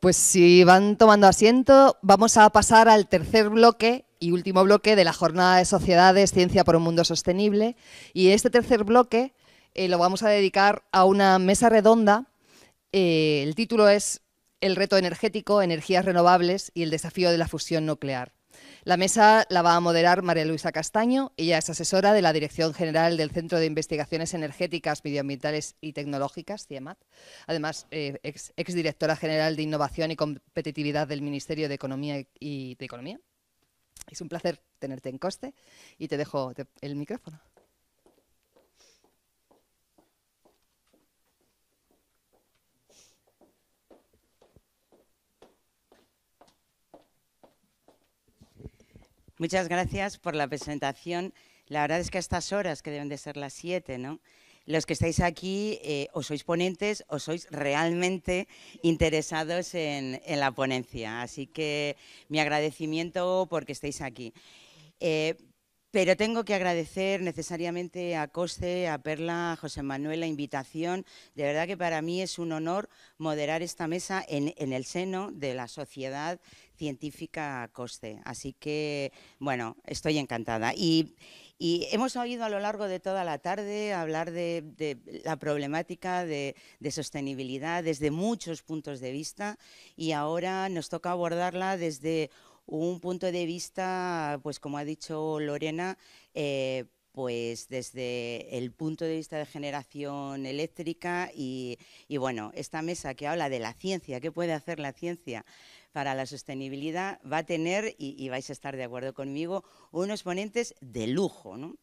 Pues si van tomando asiento, vamos a pasar al tercer bloque y último bloque de la jornada de sociedades Ciencia por un Mundo Sostenible. Y este tercer bloque eh, lo vamos a dedicar a una mesa redonda. Eh, el título es El reto energético, energías renovables y el desafío de la fusión nuclear. La mesa la va a moderar María Luisa Castaño. Ella es asesora de la Dirección General del Centro de Investigaciones Energéticas, Medioambientales y Tecnológicas, CIEMAT. Además, eh, ex, exdirectora general de Innovación y Competitividad del Ministerio de Economía y de Economía. Es un placer tenerte en coste y te dejo el micrófono. Muchas gracias por la presentación. La verdad es que a estas horas, que deben de ser las siete, los que estáis aquí eh, o sois ponentes o sois realmente interesados en, la ponencia. Así que mi agradecimiento porque estáis aquí. Eh, pero tengo que agradecer necesariamente a Coste, a Perla, a José Manuel la invitación. De verdad que para mí es un honor moderar esta mesa en el seno de la sociedad científica coste. Así que, bueno, estoy encantada. Y, hemos oído a lo largo de toda la tarde hablar de, la problemática de, sostenibilidad desde muchos puntos de vista y ahora nos toca abordarla desde un punto de vista, pues como ha dicho Lorena, eh, pues desde el punto de vista de generación eléctrica y, y bueno, esta mesa que habla de la ciencia, qué puede hacer la ciencia para la sostenibilidad va a tener, y, vais a estar de acuerdo conmigo, unos ponentes de lujo. ¿no?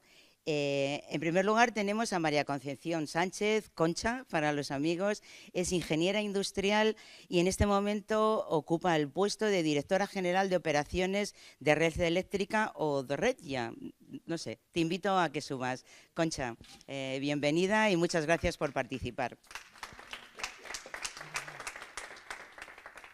Eh, en primer lugar, tenemos a María Concepción Sánchez, Concha, para los amigos. Es ingeniera industrial y en este momento ocupa el puesto de directora general de operaciones de Red Eléctrica o de Red ya. No sé, te invito a que subas. Concha, eh, bienvenida y muchas gracias por participar.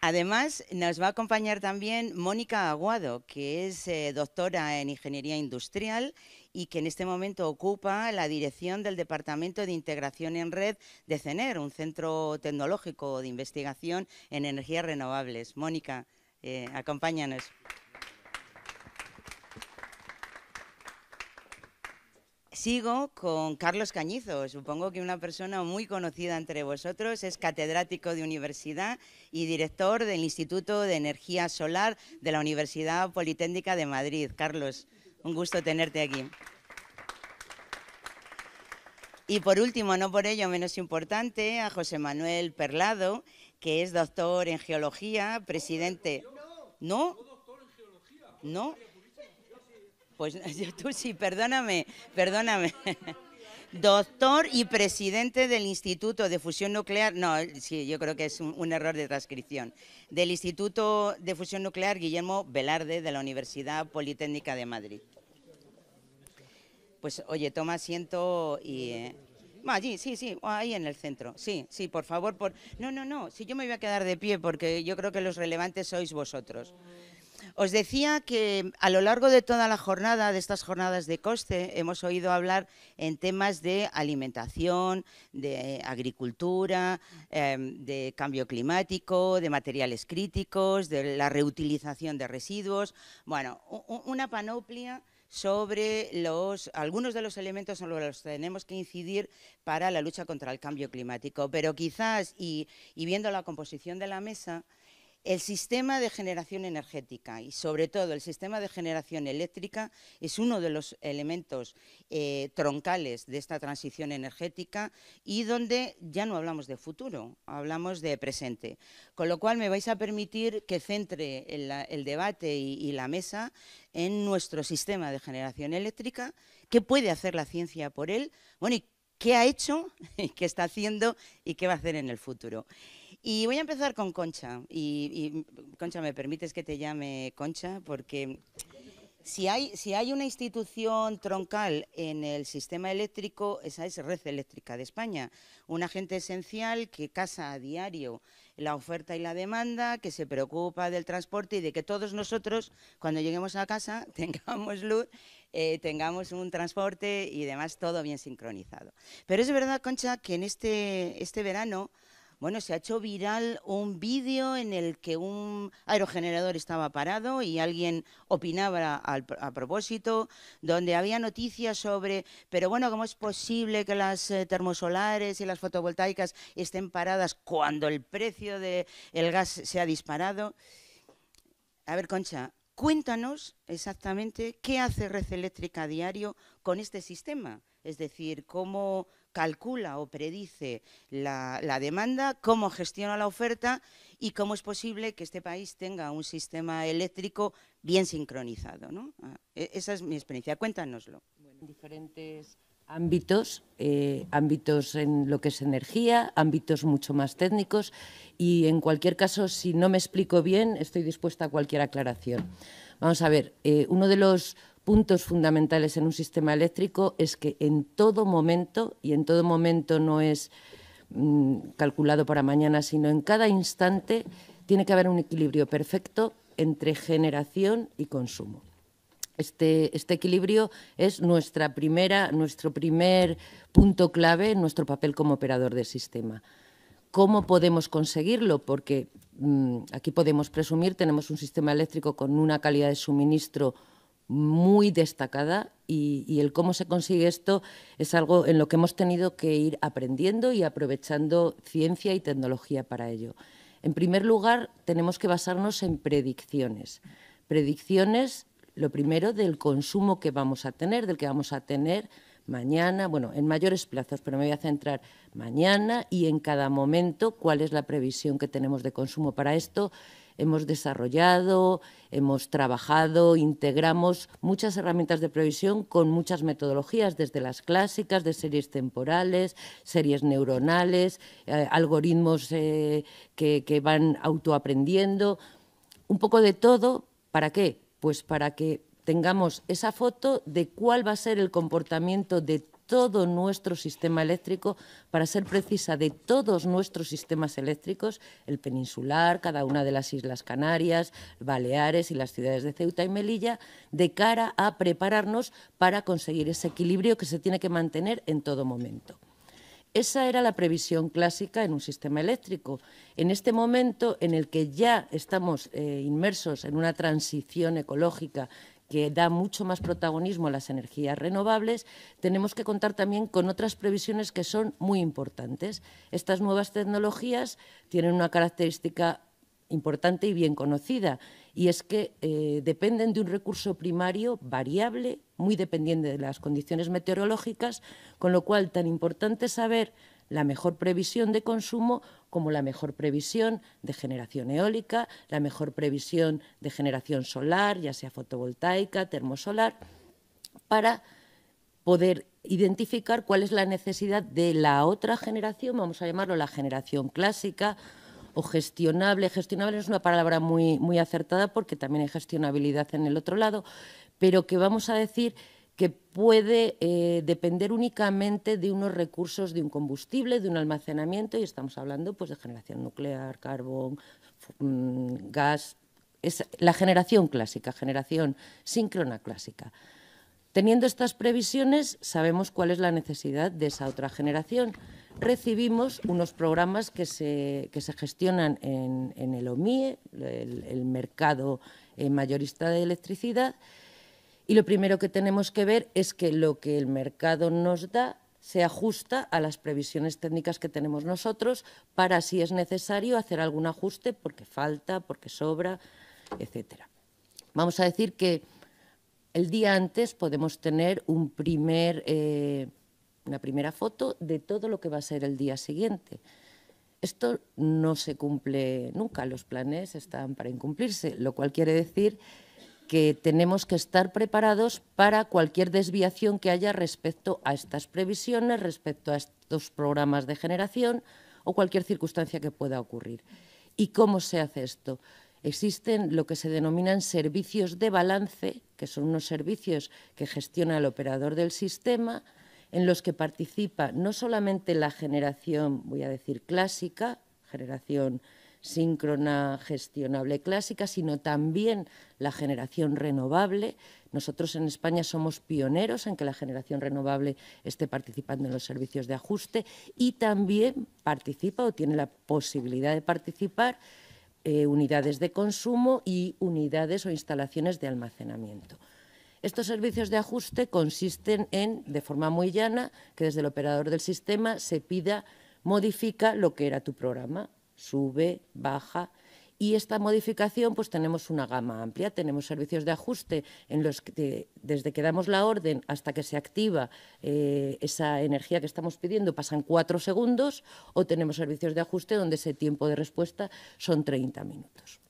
Además, nos va a acompañar también Mónica Aguado, que es eh, doctora en Ingeniería Industrial y que en este momento ocupa la dirección del Departamento de Integración en Red de CENER, un centro tecnológico de investigación en energías renovables. Mónica, eh, acompáñanos. Sigo con Carlos Cañizo, supongo que una persona muy conocida entre vosotros, es catedrático de universidad y director del Instituto de Energía Solar de la Universidad Politécnica de Madrid. Carlos, un gusto tenerte aquí. Y por último, no por ello menos importante, a José Manuel Perlado, que es doctor en geología, presidente... No, no, no, pues yo tú sí, perdóname, perdóname. Doctor y presidente del Instituto de Fusión Nuclear, no, sí, yo creo que es un, error de transcripción, del Instituto de Fusión Nuclear Guillermo Velarde de la Universidad Politécnica de Madrid. Pues oye, toma asiento y... Eh, allí, sí, sí, oh, ahí en el centro, sí, sí, por favor, por... No, no, no, si yo me voy a quedar de pie porque yo creo que los relevantes sois vosotros. Os decía que a lo largo de toda la jornada, de estas jornadas de coste, hemos oído hablar en temas de alimentación, de agricultura, em, de cambio climático, de materiales críticos, de la reutilización de residuos, bueno, una panoplia sobre los, algunos de los elementos en los que tenemos que incidir para la lucha contra el cambio climático. Pero quizás, y viendo la composición de la mesa, el sistema de generación energética y sobre todo el sistema de generación eléctrica es uno de los elementos eh, troncales de esta transición energética y donde ya no hablamos de futuro, hablamos de presente. Con lo cual me vais a permitir que centre el, debate y, la mesa en nuestro sistema de generación eléctrica, qué puede hacer la ciencia por él, bueno, y qué ha hecho, qué está haciendo y qué va a hacer en el futuro. Y voy a empezar con Concha. Y, Concha, ¿me permites que te llame Concha? Porque si hay, si hay una institución troncal en el sistema eléctrico, esa es Red Eléctrica de España. Un agente esencial que casa a diario la oferta y la demanda, que se preocupa del transporte y de que todos nosotros, cuando lleguemos a casa, tengamos luz, eh, tengamos un transporte y demás, todo bien sincronizado. Pero es verdad, Concha, que en este, este verano bueno, se ha hecho viral un vídeo en el que un aerogenerador estaba parado y alguien opinaba a, propósito, donde había noticias sobre, pero bueno, ¿cómo es posible que las eh, termosolares y las fotovoltaicas estén paradas cuando el precio del gas se ha disparado? A ver, Concha, cuéntanos exactamente qué hace Red Eléctrica a diario con este sistema, es decir, cómo calcula o predice la, demanda, cómo gestiona la oferta y cómo es posible que este país tenga un sistema eléctrico bien sincronizado. ¿no? Ah, e, esa es mi experiencia. Cuéntanoslo. Bueno, diferentes ámbitos, eh, ámbitos en lo que es energía, ámbitos mucho más técnicos y en cualquier caso, si no me explico bien, estoy dispuesta a cualquier aclaración. Vamos a ver, eh, uno de los puntos fundamentales en un sistema eléctrico es que en todo momento, y en todo momento no es mm, calculado para mañana, sino en cada instante, tiene que haber un equilibrio perfecto entre generación y consumo. Este, este, equilibrio es nuestra primera, nuestro primer punto clave en nuestro papel como operador del sistema. ¿Cómo podemos conseguirlo? Porque mm, aquí podemos presumir, tenemos un sistema eléctrico con una calidad de suministro muy destacada y, el cómo se consigue esto es algo en lo que hemos tenido que ir aprendiendo y aprovechando ciencia y tecnología para ello. En primer lugar, tenemos que basarnos en predicciones. Predicciones, lo primero, del consumo que vamos a tener, del que vamos a tener mañana, bueno, en mayores plazos, pero me voy a centrar mañana y en cada momento cuál es la previsión que tenemos de consumo para esto hemos desarrollado, hemos trabajado, integramos muchas herramientas de previsión con muchas metodologías, desde las clásicas, de series temporales, series neuronales, eh, algoritmos eh, que, que van autoaprendiendo, un poco de todo. ¿Para qué? Pues para que tengamos esa foto de cuál va a ser el comportamiento de todo nuestro sistema eléctrico, para ser precisa, de todos nuestros sistemas eléctricos, el peninsular, cada una de las Islas Canarias, Baleares y las ciudades de Ceuta y Melilla, de cara a prepararnos para conseguir ese equilibrio que se tiene que mantener en todo momento. Esa era la previsión clásica en un sistema eléctrico. En este momento en el que ya estamos eh, inmersos en una transición ecológica, que da mucho más protagonismo a las energías renovables, tenemos que contar también con otras previsiones que son muy importantes. Estas nuevas tecnologías tienen una característica importante y bien conocida, y es que eh, dependen de un recurso primario variable, muy dependiente de las condiciones meteorológicas, con lo cual tan importante saber la mejor previsión de consumo como la mejor previsión de generación eólica, la mejor previsión de generación solar, ya sea fotovoltaica, termosolar, para poder identificar cuál es la necesidad de la otra generación, vamos a llamarlo la generación clásica o gestionable. Gestionable es una palabra muy, muy acertada porque también hay gestionabilidad en el otro lado, pero que vamos a decir que puede eh, depender únicamente de unos recursos de un combustible, de un almacenamiento, y estamos hablando pues, de generación nuclear, carbón, mm, gas, la generación clásica, generación síncrona clásica. Teniendo estas previsiones, sabemos cuál es la necesidad de esa otra generación. Recibimos unos programas que se, gestionan en, el OMIE, el, mercado eh, mayorista de electricidad, y lo primero que tenemos que ver es que lo que el mercado nos da se ajusta a las previsiones técnicas que tenemos nosotros para, si es necesario, hacer algún ajuste porque falta, porque sobra, etcétera. Vamos a decir que el día antes podemos tener un primer, eh, una primera foto de todo lo que va a ser el día siguiente. Esto no se cumple nunca, los planes están para incumplirse, lo cual quiere decir que tenemos que estar preparados para cualquier desviación que haya respecto a estas previsiones, respecto a estos programas de generación o cualquier circunstancia que pueda ocurrir. ¿Y cómo se hace esto? Existen lo que se denominan servicios de balance, que son unos servicios que gestiona el operador del sistema, en los que participa no solamente la generación, voy a decir, clásica, generación síncrona, gestionable clásica, sino también la generación renovable. Nosotros en España somos pioneros en que la generación renovable esté participando en los servicios de ajuste y también participa o tiene la posibilidad de participar eh, unidades de consumo y unidades o instalaciones de almacenamiento. Estos servicios de ajuste consisten en, de forma muy llana, que desde el operador del sistema se pida, modifica lo que era tu programa sube, baja. Y esta modificación, pues tenemos una gama amplia, tenemos servicios de ajuste en los que desde que damos la orden hasta que se activa eh, esa energía que estamos pidiendo pasan cuatro segundos, o tenemos servicios de ajuste donde ese tiempo de respuesta son 30 minutos.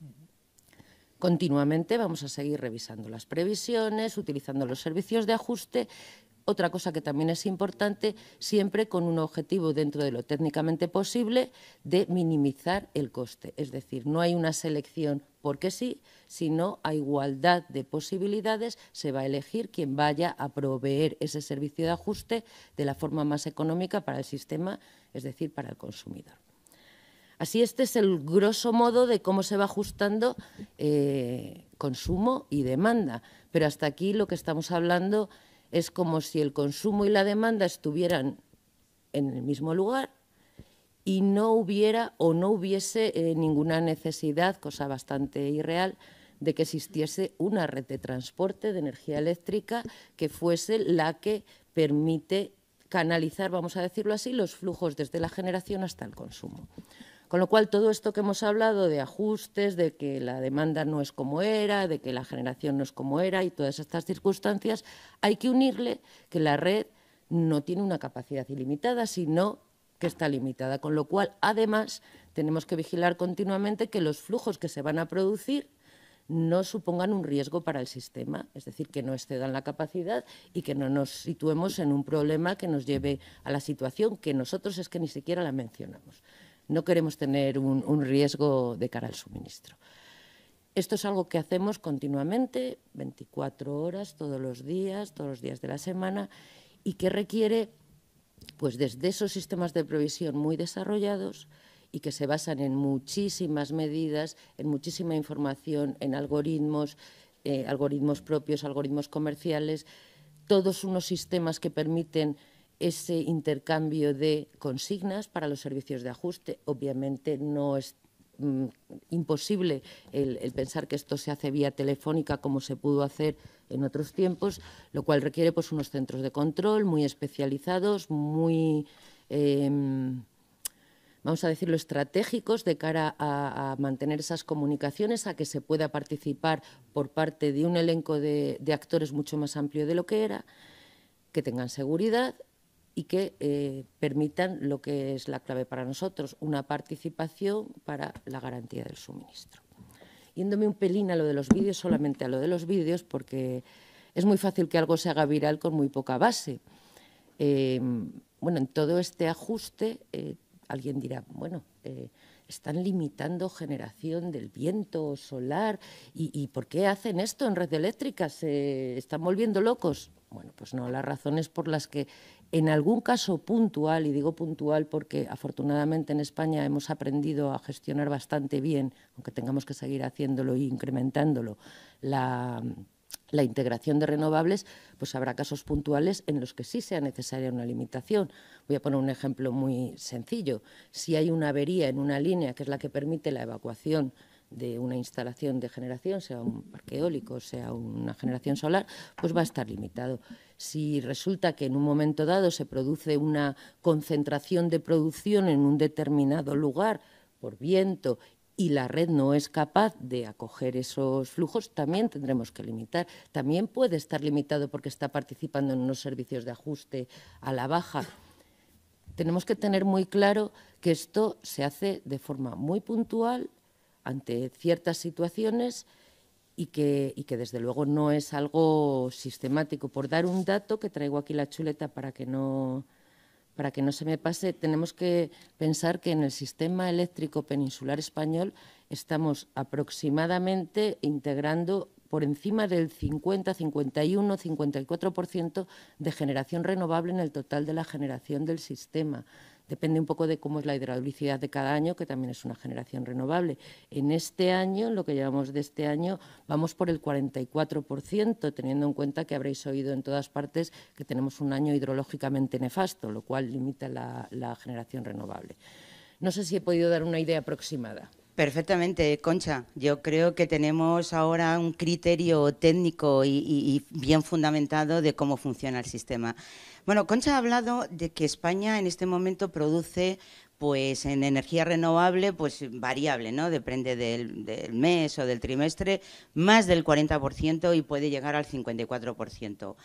Continuamente vamos a seguir revisando las previsiones, utilizando los servicios de ajuste, otra cosa que también es importante, siempre con un objetivo dentro de lo técnicamente posible, de minimizar el coste. Es decir, no hay una selección porque sí, sino a igualdad de posibilidades se va a elegir quien vaya a proveer ese servicio de ajuste de la forma más económica para el sistema, es decir, para el consumidor. Así este es el grosso modo de cómo se va ajustando eh, consumo y demanda. Pero hasta aquí lo que estamos hablando es como si el consumo y la demanda estuvieran en el mismo lugar y no hubiera o no hubiese eh, ninguna necesidad, cosa bastante irreal, de que existiese una red de transporte de energía eléctrica que fuese la que permite canalizar, vamos a decirlo así, los flujos desde la generación hasta el consumo. Con lo cual, todo esto que hemos hablado de ajustes, de que la demanda no es como era, de que la generación no es como era y todas estas circunstancias, hay que unirle que la red no tiene una capacidad ilimitada, sino que está limitada. Con lo cual, además, tenemos que vigilar continuamente que los flujos que se van a producir no supongan un riesgo para el sistema, es decir, que no excedan la capacidad y que no nos situemos en un problema que nos lleve a la situación que nosotros es que ni siquiera la mencionamos. No queremos tener un, riesgo de cara al suministro. Esto es algo que hacemos continuamente, 24 horas, todos los días, todos los días de la semana, y que requiere, pues desde esos sistemas de previsión muy desarrollados y que se basan en muchísimas medidas, en muchísima información, en algoritmos, eh, algoritmos propios, algoritmos comerciales, todos unos sistemas que permiten ese intercambio de consignas para los servicios de ajuste. Obviamente no es mm, imposible el, pensar que esto se hace vía telefónica como se pudo hacer en otros tiempos, lo cual requiere pues, unos centros de control muy especializados, muy... Em, vamos a decirlo, estratégicos de cara a, mantener esas comunicaciones, a que se pueda participar por parte de un elenco de actores mucho más amplio de lo que era, que tengan seguridad y que eh, permitan lo que es la clave para nosotros, una participación para la garantía del suministro. Yéndome un pelín a lo de los vídeos, solamente a lo de los vídeos, porque es muy fácil que algo se haga viral con muy poca base. Em, bueno, en todo este ajuste, eh, alguien dirá, bueno, eh, están limitando generación del viento solar y, ¿por qué hacen esto en red eléctrica? ¿Se están volviendo locos? Bueno, pues no, las razones por las que en algún caso puntual, y digo puntual porque afortunadamente en España hemos aprendido a gestionar bastante bien, aunque tengamos que seguir haciéndolo e incrementándolo, la, integración de renovables, pues habrá casos puntuales en los que sí sea necesaria una limitación. Voy a poner un ejemplo muy sencillo. Si hay una avería en una línea, que es la que permite la evacuación de una instalación de generación, sea un parque eólico, sea una generación solar, pues va a estar limitado. Si resulta que en un momento dado se produce una concentración de producción en un determinado lugar por viento y la red no es capaz de acoger esos flujos, también tendremos que limitar. También puede estar limitado porque está participando en unos servicios de ajuste a la baja. Tenemos que tener muy claro que esto se hace de forma muy puntual ante ciertas situaciones y que, y que desde luego no es algo sistemático. Por dar un dato, que traigo aquí la chuleta para que no, para que no se me pase, tenemos que pensar que en el sistema eléctrico peninsular español estamos aproximadamente integrando por encima del 50, 51, 54% de generación renovable en el total de la generación del sistema. Depende un poco de cómo es la hidraulicidad de cada año, que también es una generación renovable. En este año, lo que llevamos de este año, vamos por el 44%, teniendo en cuenta que habréis oído en todas partes que tenemos un año hidrológicamente nefasto, lo cual limita la, generación renovable. No sé si he podido dar una idea aproximada. Perfectamente, Concha. Yo creo que tenemos ahora un criterio técnico y bien fundamentado de cómo funciona el sistema. Bueno, Concha ha hablado de que España en este momento produce pues en energía renovable, pues variable, ¿no? Depende del, mes o del trimestre, más del 40% y puede llegar al 54%.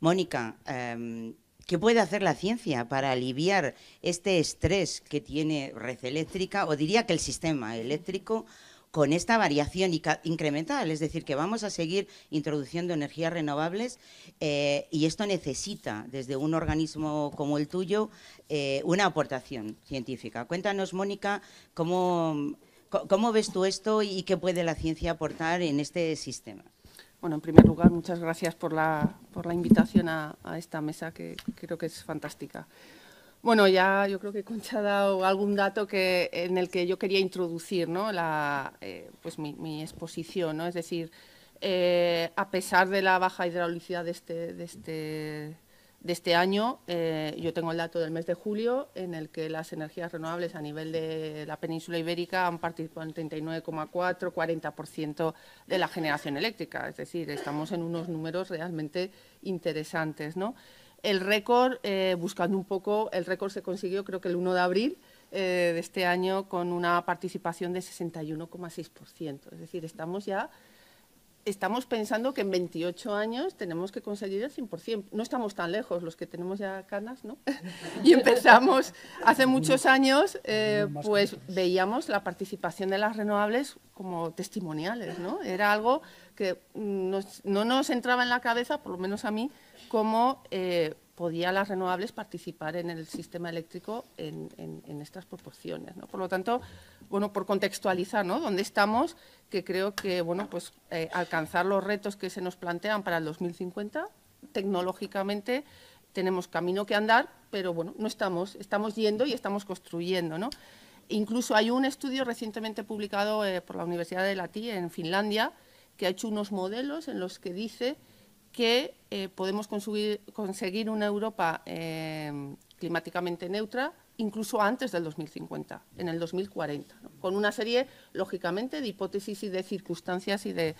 Mónica, em, ¿qué puede hacer la ciencia para aliviar este estrés que tiene red eléctrica, o diría que el sistema eléctrico, con esta variación incremental, es decir, que vamos a seguir introduciendo energías renovables eh, y esto necesita, desde un organismo como el tuyo, eh, una aportación científica. Cuéntanos, Mónica, cómo, ves tú esto y qué puede la ciencia aportar en este sistema. Bueno, en primer lugar, muchas gracias por la, por la invitación a, esta mesa que creo que es fantástica. Bueno, ya yo creo que Concha ha dado algún dato que, en el que yo quería introducir eh, pues mi, exposición. ¿no? Es decir, eh, a pesar de la baja hidraulicidad este, este, de este, año, eh, yo tengo el dato del mes de julio, en el que las energías renovables a nivel de la península ibérica han participado en 39,4, 40% de la generación eléctrica. Es decir, estamos en unos números realmente interesantes. El récord, eh, buscando un poco, el récord se consiguió creo que el 1 de abril eh, de este año con una participación de 61,6%. Es decir, estamos ya estamos pensando que en 28 años tenemos que conseguir el 100%. No estamos tan lejos los que tenemos ya canas, ¿no? y empezamos hace muchos años, eh, pues veíamos la participación de las renovables como testimoniales, ¿no? Era algo que no nos entraba en la cabeza, por lo menos a mí, como eh, podía las renovables participar en el sistema eléctrico en, estas proporciones. Por lo tanto, bueno, por contextualizar ¿no? dónde estamos, que creo que bueno, pues, eh, alcanzar los retos que se nos plantean para el 2050, tecnológicamente tenemos camino que andar, pero bueno, no estamos, estamos yendo y estamos construyendo. Incluso hay un estudio recientemente publicado eh, por la Universidad de Lati en Finlandia que ha hecho unos modelos en los que dice que eh, podemos conseguir, una Europa em, climáticamente neutra incluso antes del 2050, en el 2040, con una serie, lógicamente, de hipótesis y de circunstancias y de,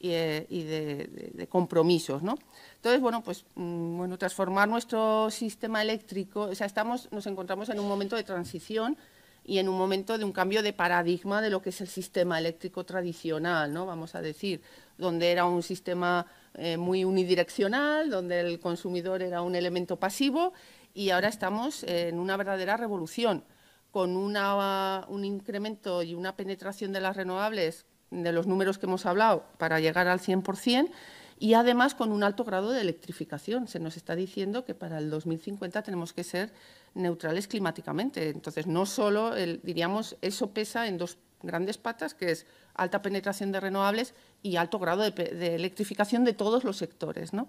eh, compromisos. Entonces, bueno, pues mm, bueno, transformar nuestro sistema eléctrico, o sea, estamos, nos encontramos en un momento de transición y en un momento de un cambio de paradigma de lo que es el sistema eléctrico tradicional, ¿no? Vamos a decir, donde era un sistema eh, muy unidireccional, donde el consumidor era un elemento pasivo y ahora estamos en una verdadera revolución con un incremento y una penetración de las renovables de los números que hemos hablado para llegar al 100% y además con un alto grado de electrificación. Se nos está diciendo que para el 2050 tenemos que ser neutrales climáticamente. Entonces, no solo, diríamos, eso pesa en dos grandes patas, que es alta penetración de renovables y alto grado de, electrificación de todos los sectores. ¿no?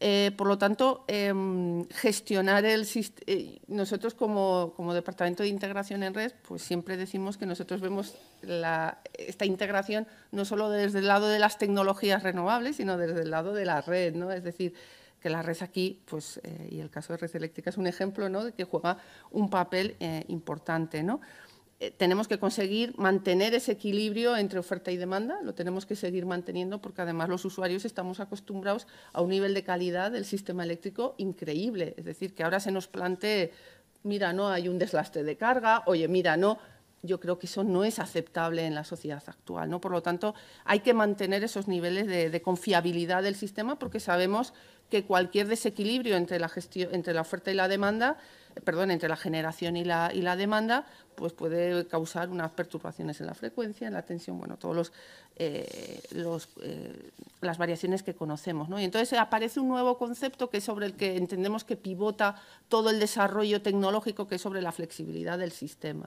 Eh, por lo tanto, em, gestionar el sistema… Eh, nosotros como, Departamento de Integración en Red, pues siempre decimos que nosotros vemos esta integración no solo desde el lado de las tecnologías renovables, sino desde el lado de la red, ¿no? Es decir, que la red aquí, pues, eh, y el caso de Red Eléctrica es un ejemplo, ¿no?, de que juega un papel importante, ¿no? Eh, tenemos que conseguir mantener ese equilibrio entre oferta y demanda, lo tenemos que seguir manteniendo porque además los usuarios estamos acostumbrados a un nivel de calidad del sistema eléctrico increíble. Es decir, que ahora se nos plantee, mira, no hay un deslaste de carga, oye, mira, no. Yo creo que eso no es aceptable en la sociedad actual. ¿no? Por lo tanto, hay que mantener esos niveles de, confiabilidad del sistema porque sabemos que cualquier desequilibrio entre la oferta y la demanda perdón, entre la generación y la, demanda, pues puede causar unas perturbaciones en la frecuencia, en la tensión, bueno, todas eh, eh, las variaciones que conocemos. Y entonces aparece un nuevo concepto que es sobre el que entendemos que pivota todo el desarrollo tecnológico, que es sobre la flexibilidad del sistema.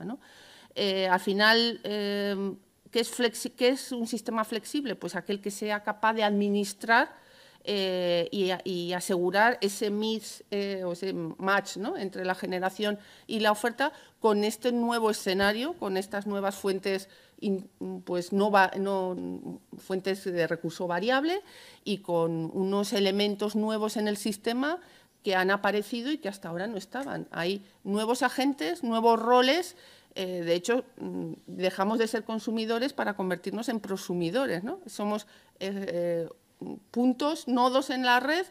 Eh, al final, ¿qué es un sistema flexible? Pues aquel que sea capaz de administrar eh, y, asegurar ese mix eh, o ese match entre la generación y la oferta con este nuevo escenario, con estas nuevas fuentes, pues fuentes de recurso variable y con unos elementos nuevos en el sistema que han aparecido y que hasta ahora no estaban. Hay nuevos agentes, nuevos roles. Eh, de hecho, mm, dejamos de ser consumidores para convertirnos en prosumidores. Somos puntos, nodos en la red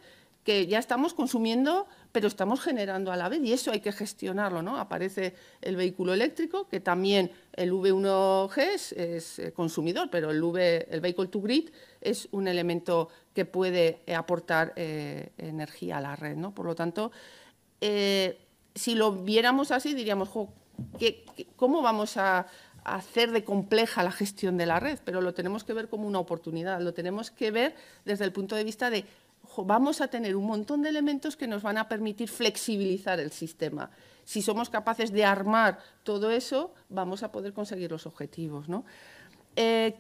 que ya estamos consumiendo, pero estamos generando a la vez y eso hay que gestionarlo. ¿no? Aparece el vehículo eléctrico, que también el V1G es, eh, consumidor, pero el, v, el Vehicle to Grid es un elemento que puede eh, aportar eh, energía a la red. ¿no? Por lo tanto, si lo viéramos así, diríamos, ¿cómo vamos a, hacer de compleja la gestión de la red, pero lo tenemos que ver como una oportunidad, lo tenemos que ver desde el punto de vista de vamos a tener un montón de elementos que nos van a permitir flexibilizar el sistema. Si somos capaces de armar todo eso, vamos a poder conseguir los objetivos. ¿no? Eh,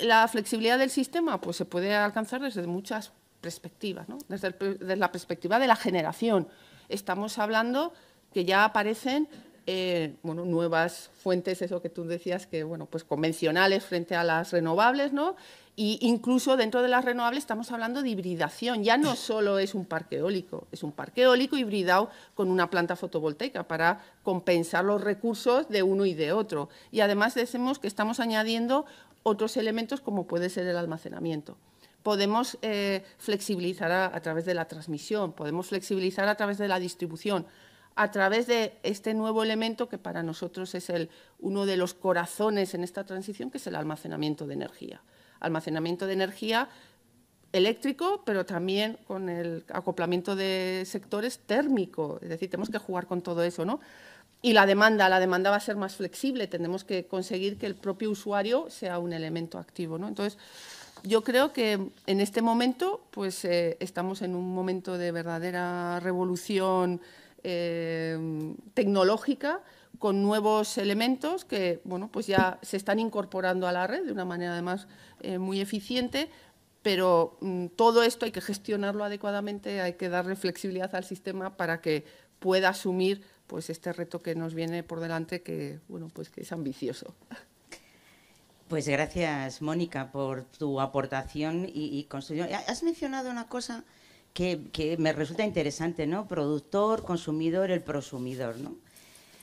la flexibilidad del sistema pues se puede alcanzar desde muchas perspectivas, ¿no? desde la perspectiva de la generación. Estamos hablando que ya aparecen eh, bueno, nuevas fuentes, eso que tú decías, que bueno, pues convencionales frente a las renovables, ¿no? Y incluso dentro de las renovables estamos hablando de hibridación. Ya no solo es un parque eólico, es un parque eólico hibridado con una planta fotovoltaica para compensar los recursos de uno y de otro. Y además decimos que estamos añadiendo otros elementos como puede ser el almacenamiento podemos eh, flexibilizar a, través de la transmisión, podemos flexibilizar a través de la distribución, a través de este nuevo elemento que para nosotros es el, uno de los corazones en esta transición, que es el almacenamiento de energía. Almacenamiento de energía eléctrico, pero también con el acoplamiento de sectores térmico. Es decir, tenemos que jugar con todo eso, ¿no? Y la demanda, la demanda va a ser más flexible. Tenemos que conseguir que el propio usuario sea un elemento activo, Entonces, yo creo que en este momento, pues eh, estamos en un momento de verdadera revolución Em, tecnológica con nuevos elementos que bueno, pues ya se están incorporando a la red de una manera además eh, muy eficiente, pero mm, todo esto hay que gestionarlo adecuadamente, hay que darle flexibilidad al sistema para que pueda asumir pues este reto que nos viene por delante que bueno, pues que es ambicioso. Pues gracias, Mónica, por tu aportación y, y construcción. Has mencionado una cosa que, me resulta interesante, ¿no? Productor, consumidor, el prosumidor, ¿no?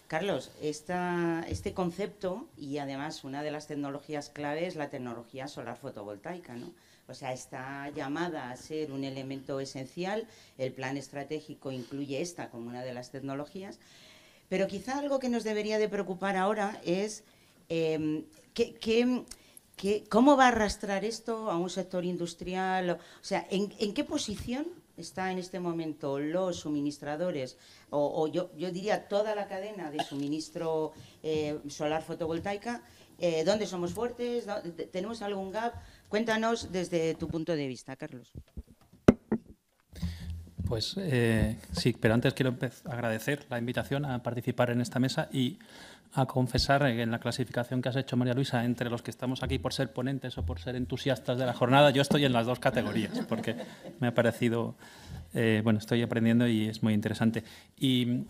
Carlos, esta, este concepto y además una de las tecnologías clave es la tecnología solar fotovoltaica, ¿no? O sea, está llamada a ser un elemento esencial, el plan estratégico incluye esta como una de las tecnologías, pero quizá algo que nos debería de preocupar ahora es em, que ¿Cómo va a arrastrar esto a un sector industrial? O sea, ¿en, qué posición está en este momento los suministradores, o, yo, diría toda la cadena de suministro eh, solar fotovoltaica? Eh, ¿Dónde somos fuertes? ¿Tenemos algún gap? Cuéntanos desde tu punto de vista, Carlos. Pues eh, sí, pero antes quiero agradecer la invitación a participar en esta mesa y a confesar en la clasificación que has hecho, María Luisa, entre los que estamos aquí por ser ponentes o por ser entusiastas de la jornada, yo estoy en las dos categorías, porque me ha parecido, eh, bueno, estoy aprendiendo y es muy interesante. Y,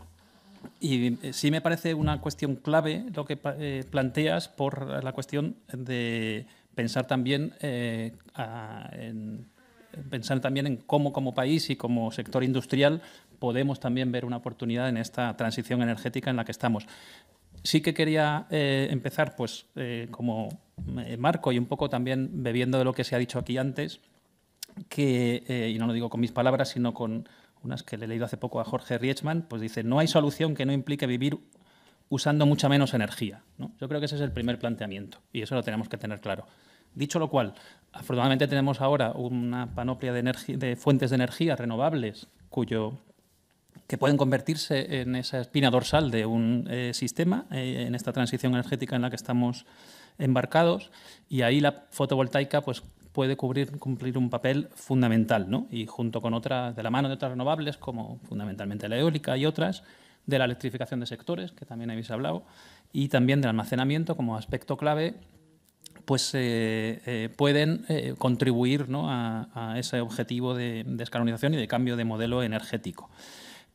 eh, sí me parece una cuestión clave lo que eh, planteas por la cuestión de pensar también pensar también en cómo como país y como sector industrial podemos también ver una oportunidad en esta transición energética en la que estamos sí que quería eh, empezar, pues, eh, como eh, marco y un poco también bebiendo de lo que se ha dicho aquí antes, que, y no lo digo con mis palabras, sino con unas que le he leído hace poco a Jorge Rietzman. pues dice, no hay solución que no implique vivir usando mucha menos energía. Yo creo que ese es el primer planteamiento y eso lo tenemos que tener claro. Dicho lo cual, afortunadamente tenemos ahora una panoplia de, de fuentes de energía renovables cuyo que pueden convertirse en esa espina dorsal de un eh, sistema, eh, en esta transición energética en la que estamos embarcados, y ahí la fotovoltaica pues, puede cubrir, cumplir un papel fundamental, ¿no? y junto con otras, de la mano de otras renovables, como fundamentalmente la eólica y otras, de la electrificación de sectores, que también habéis hablado, y también del almacenamiento como aspecto clave pues eh, pueden contribuir ¿no? a, a, ese objetivo de descarbonización y de cambio de modelo energético.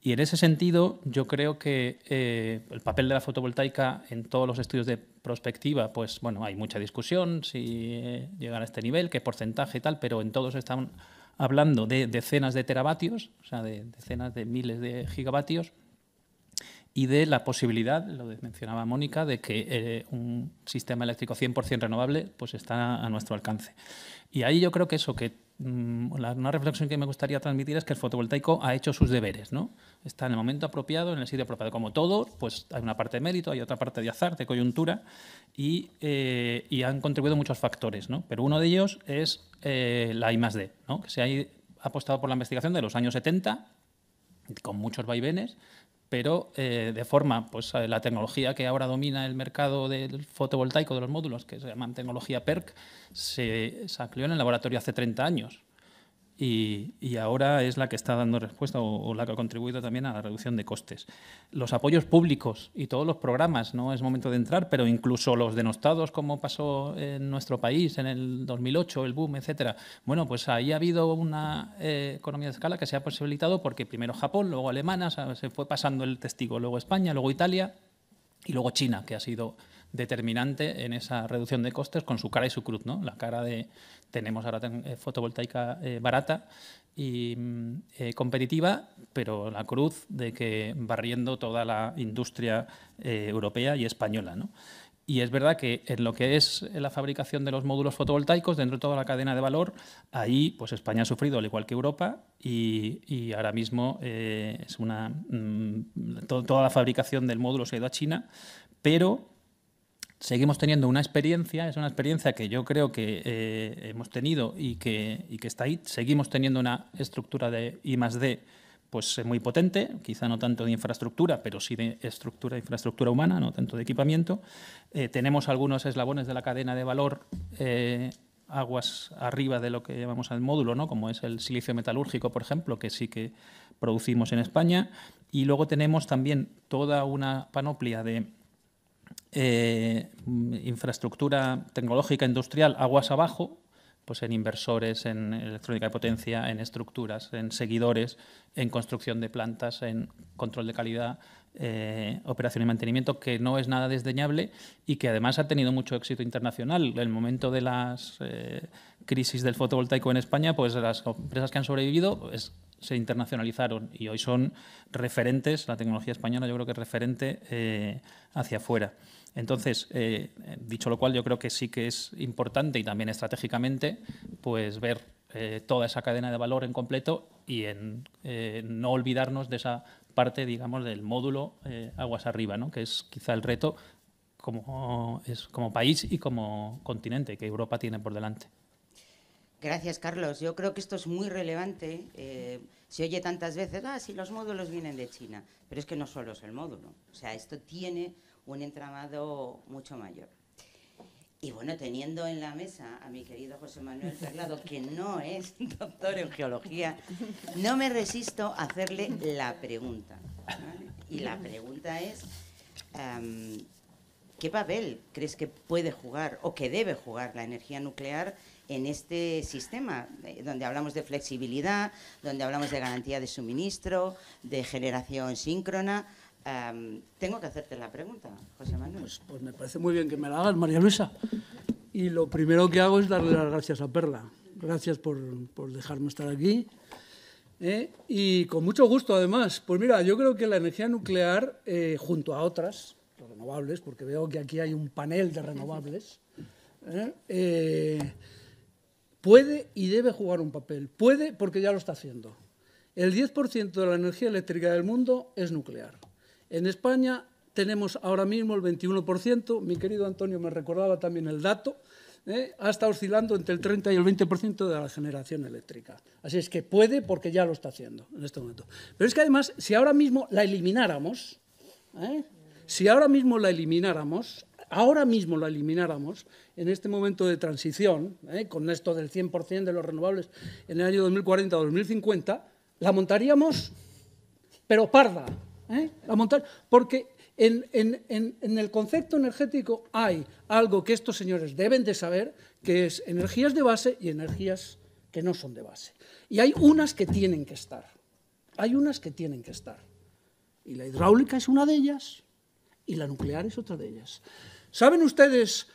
Y en ese sentido, yo creo que eh, el papel de la fotovoltaica en todos los estudios de prospectiva, pues bueno, hay mucha discusión si eh, llegar llegan a este nivel, qué porcentaje y tal, pero en todos están hablando de decenas de teravatios, o sea, de decenas de miles de gigavatios, y de la posibilidad, lo mencionaba Mónica, de que eh, un sistema eléctrico 100% renovable pues está a nuestro alcance. Y ahí yo creo que eso, que mm, una reflexión que me gustaría transmitir es que el fotovoltaico ha hecho sus deberes, Está en el momento apropiado, en el sitio apropiado. Como todo, pues hay una parte de mérito, hay otra parte de azar, de coyuntura, y, eh, han contribuido muchos factores, Pero uno de ellos es eh, la I Que se ha apostado por la investigación de los años 70, con muchos vaivenes, pero eh, de forma, pues eh, la tecnología que ahora domina el mercado del fotovoltaico de los módulos, que se llaman tecnología PERC, se, se en el laboratorio hace 30 años y, ahora es la que está dando respuesta o, la que ha contribuido también a la reducción de costes. Los apoyos públicos y todos los programas, no es momento de entrar, pero incluso los denostados, como pasó en nuestro país en el 2008, el boom, etcétera. Bueno, pues ahí ha habido una eh, economía de escala que se ha posibilitado porque primero Japón, luego Alemania, se fue pasando el testigo, luego España, luego Italia y luego China, que ha sido determinante en esa reducción de costes con su cara y su cruz, ¿no? La cara de tenemos ahora eh, fotovoltaica eh, barata y mm, eh, competitiva, pero la cruz de que barriendo toda la industria europea y española, ¿no? Y es verdad que en lo que es la fabricación de los módulos fotovoltaicos, dentro de toda la cadena de valor, ahí pues España ha sufrido, al igual que Europa, y, y ahora mismo es una, mm, toda la fabricación del módulo se ha ido a China, pero seguimos teniendo una experiencia, es una experiencia que yo creo que eh, hemos tenido y que, está ahí. Seguimos teniendo una estructura de I más D pues, eh, muy potente, quizá no tanto de infraestructura, pero sí de estructura, infraestructura humana, no tanto de equipamiento. Eh, tenemos algunos eslabones de la cadena de valor. aguas arriba de lo que llamamos al módulo, ¿no? como es el silicio metalúrgico, por ejemplo, que sí que producimos en España. Y luego tenemos también toda una panoplia de eh, infraestructura tecnológica industrial aguas abajo, pues en inversores, en electrónica de potencia, en estructuras, en seguidores, en construcción de plantas, en control de calidad, eh, operación y mantenimiento, que no es nada desdeñable y que además ha tenido mucho éxito internacional. En el momento de las eh, crisis del fotovoltaico en España, pues las empresas que han sobrevivido es pues se internacionalizaron y hoy son referentes, la tecnología española yo creo que es referente eh, hacia afuera. Entonces, eh, dicho lo cual, yo creo que sí que es importante y también estratégicamente pues ver eh, toda esa cadena de valor en completo y en no olvidarnos de esa parte, digamos, del módulo aguas arriba, que es quizá el reto como, es, como país y como continente que Europa tiene por delante. Gracias, Carlos. Yo creo que esto es muy relevante. Eh, se oye tantas veces, ah, sí, los módulos vienen de China, pero es que no solo es el módulo. O sea, esto tiene un entramado mucho mayor. Y bueno, teniendo en la mesa a mi querido José Manuel Perlado, que no es doctor en geología, no me resisto a hacerle la pregunta. Y la pregunta es, em, ¿qué papel crees que puede jugar o que debe jugar la energía nuclear en este sistema, eh, donde hablamos de flexibilidad, donde hablamos de garantía de suministro, de generación síncrona. tengo que hacerte la pregunta, José Manuel. Pues, pues, me parece muy bien que me la hagas, María Luisa. Y lo primero que hago es darle las gracias a Perla. Gracias por, dejarme estar aquí. ¿eh? y con mucho gusto, además. Pues mira, yo creo que la energía nuclear, eh, junto a otras renovables, porque veo que aquí hay un panel de renovables, eh, puede y debe jugar un papel. Puede porque ya lo está haciendo. El 10% de la energía eléctrica del mundo es nuclear. En España tenemos ahora mismo el 21%, mi querido Antonio me recordaba también el dato, ¿eh? ha estado oscilando entre el 30 y el 20% de la generación eléctrica. Así es que puede porque ya lo está haciendo en este momento. Pero es que además, si ahora mismo la elimináramos, ¿eh? si ahora mismo la elimináramos, ahora mismo la elimináramos, en este momento de transición, ¿eh? con esto del 100% de los renovables en el año 2040-2050, la montaríamos, pero parda. ¿eh? La montar porque en, en, el concepto energético hay algo que estos señores deben de saber, que es energías de base y energías que no son de base. Y hay unas que tienen que estar. Hay unas que tienen que estar. Y la hidráulica es una de ellas y la nuclear es otra de ellas. ¿Saben ustedes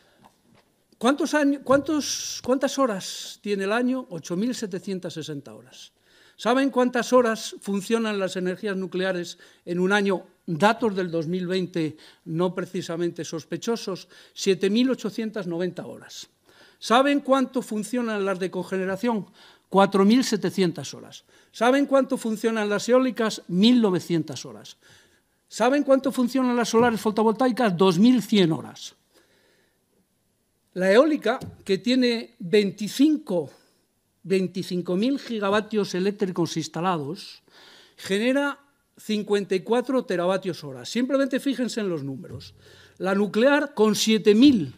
cuántas horas tiene el año? 8.760 horas. ¿Saben cuántas horas funcionan las energías nucleares en un año? Datos del 2020 no precisamente sospechosos, 7.890 horas. ¿Saben cuánto funcionan las de cogeneración? 4.700 horas. ¿Saben cuánto funcionan las eólicas? 1.900 horas. ¿Saben cuánto funcionan las solares fotovoltaicas? 2.100 horas. La eólica, que tiene 25 25.000 gigavatios eléctricos instalados, genera 54 teravatios horas. Simplemente fíjense en los números. La nuclear, con 7.000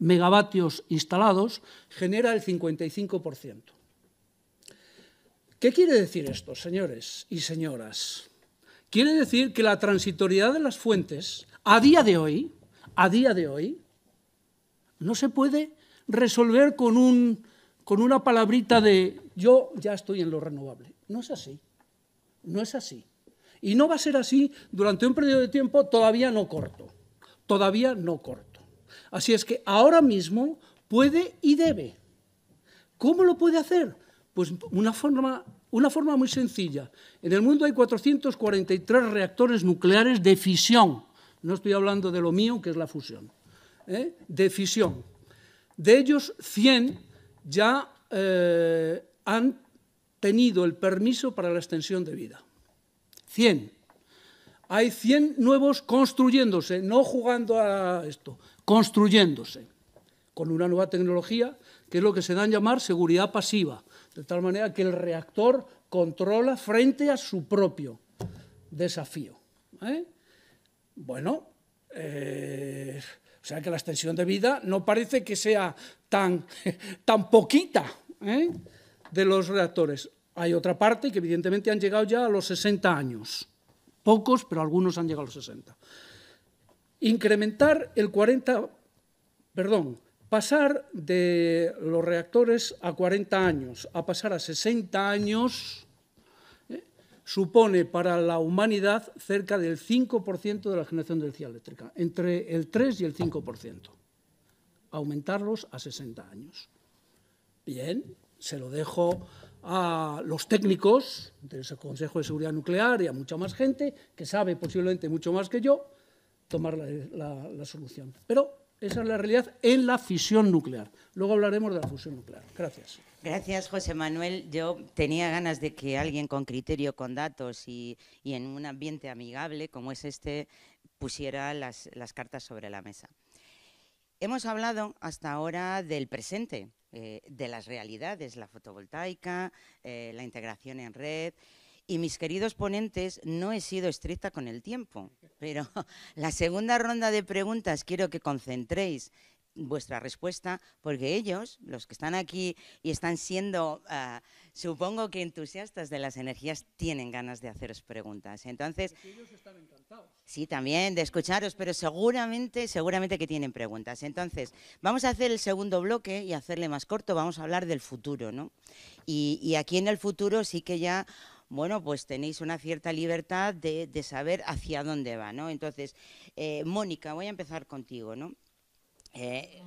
megavatios instalados, genera el 55%. ¿Qué quiere decir esto, señores y señoras? Quiere decir que la transitoriedad de las fuentes, a día de hoy, a día de hoy, no se puede resolver con, un, con una palabrita de yo ya estoy en lo renovable. No es así. No es así. Y no va a ser así durante un periodo de tiempo todavía no corto. Todavía no corto. Así es que ahora mismo puede y debe. ¿Cómo lo puede hacer? Pues una forma una forma muy sencilla. En el mundo hay 443 reactores nucleares de fisión. No estoy hablando de lo mío, que es la fusión. ¿eh? De fisión. De ellos, 100 ya eh, han tenido el permiso para la extensión de vida. 100. Hay 100 nuevos construyéndose, no jugando a esto, construyéndose, con una nueva tecnología que es lo que se da a llamar seguridad pasiva de tal manera que el reactor controla frente a su propio desafío. ¿eh? Bueno, eh, o sea que la extensión de vida no parece que sea tan, tan poquita ¿eh? de los reactores. Hay otra parte que evidentemente han llegado ya a los 60 años. Pocos, pero algunos han llegado a los 60. Incrementar el 40, perdón, Pasar de los reactores a 40 años, a pasar a 60 años, eh, supone para la humanidad cerca del 5% de la generación de energía eléctrica, entre el 3 y el 5%. Aumentarlos a 60 años. Bien, se lo dejo a los técnicos del Consejo de Seguridad Nuclear y a mucha más gente que sabe posiblemente mucho más que yo tomar la, la solución. Pero esa es la realidad en la fisión nuclear. Luego hablaremos de la fusión nuclear. Gracias. Gracias, José Manuel. Yo tenía ganas de que alguien con criterio, con datos y, en un ambiente amigable como es este, pusiera las, cartas sobre la mesa. Hemos hablado hasta ahora del presente, eh, de las realidades, la fotovoltaica, eh, la integración en red y mis queridos ponentes, no he sido estricta con el tiempo, pero la segunda ronda de preguntas quiero que concentréis vuestra respuesta, porque ellos, los que están aquí y están siendo, ah, supongo que entusiastas de las energías, tienen ganas de haceros preguntas. Entonces, ellos están encantados. sí, también de escucharos, pero seguramente, seguramente que tienen preguntas. Entonces, vamos a hacer el segundo bloque y hacerle más corto. Vamos a hablar del futuro, ¿no? Y, y aquí en el futuro sí que ya bueno, pues tenéis una cierta libertad de, saber hacia dónde va, ¿no? Entonces, eh, Mónica, voy a empezar contigo, ¿no? Eh,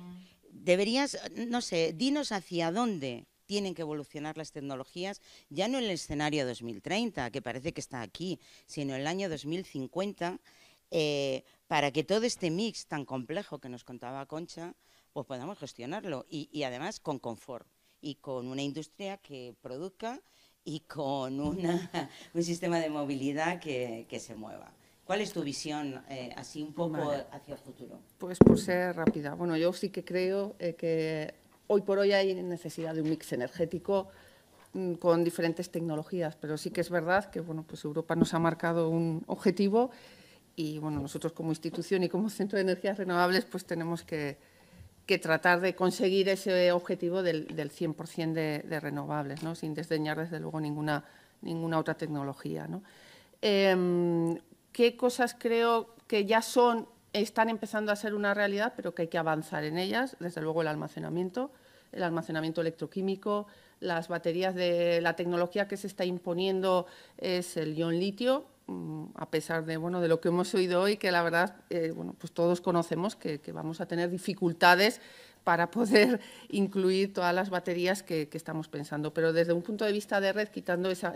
deberías, no sé, dinos hacia dónde tienen que evolucionar las tecnologías, ya no en el escenario 2030, que parece que está aquí, sino en el año 2050, eh, para que todo este mix tan complejo que nos contaba Concha, pues podamos gestionarlo y, y además con confort y con una industria que produzca y con una, un sistema de movilidad que, se mueva. ¿Cuál es tu visión eh, así un poco hacia el futuro? Pues por ser rápida. Bueno, yo sí que creo eh, que hoy por hoy hay necesidad de un mix energético mm, con diferentes tecnologías, pero sí que es verdad que bueno, pues Europa nos ha marcado un objetivo y bueno, nosotros como institución y como centro de energías renovables pues tenemos que, que tratar de conseguir ese objetivo del, 100% de, de, renovables, sin desdeñar desde luego ninguna, ninguna otra tecnología. Em, ¿Qué cosas creo que ya son, están empezando a ser una realidad, pero que hay que avanzar en ellas? Desde luego el almacenamiento, el almacenamiento electroquímico, las baterías de la tecnología que se está imponiendo es el ion litio, Mm, a pesar de, bueno, de lo que hemos oído hoy, que la verdad, eh, bueno, pues todos conocemos que, vamos a tener dificultades para poder incluir todas las baterías que, estamos pensando. Pero desde un punto de vista de red, quitando esa,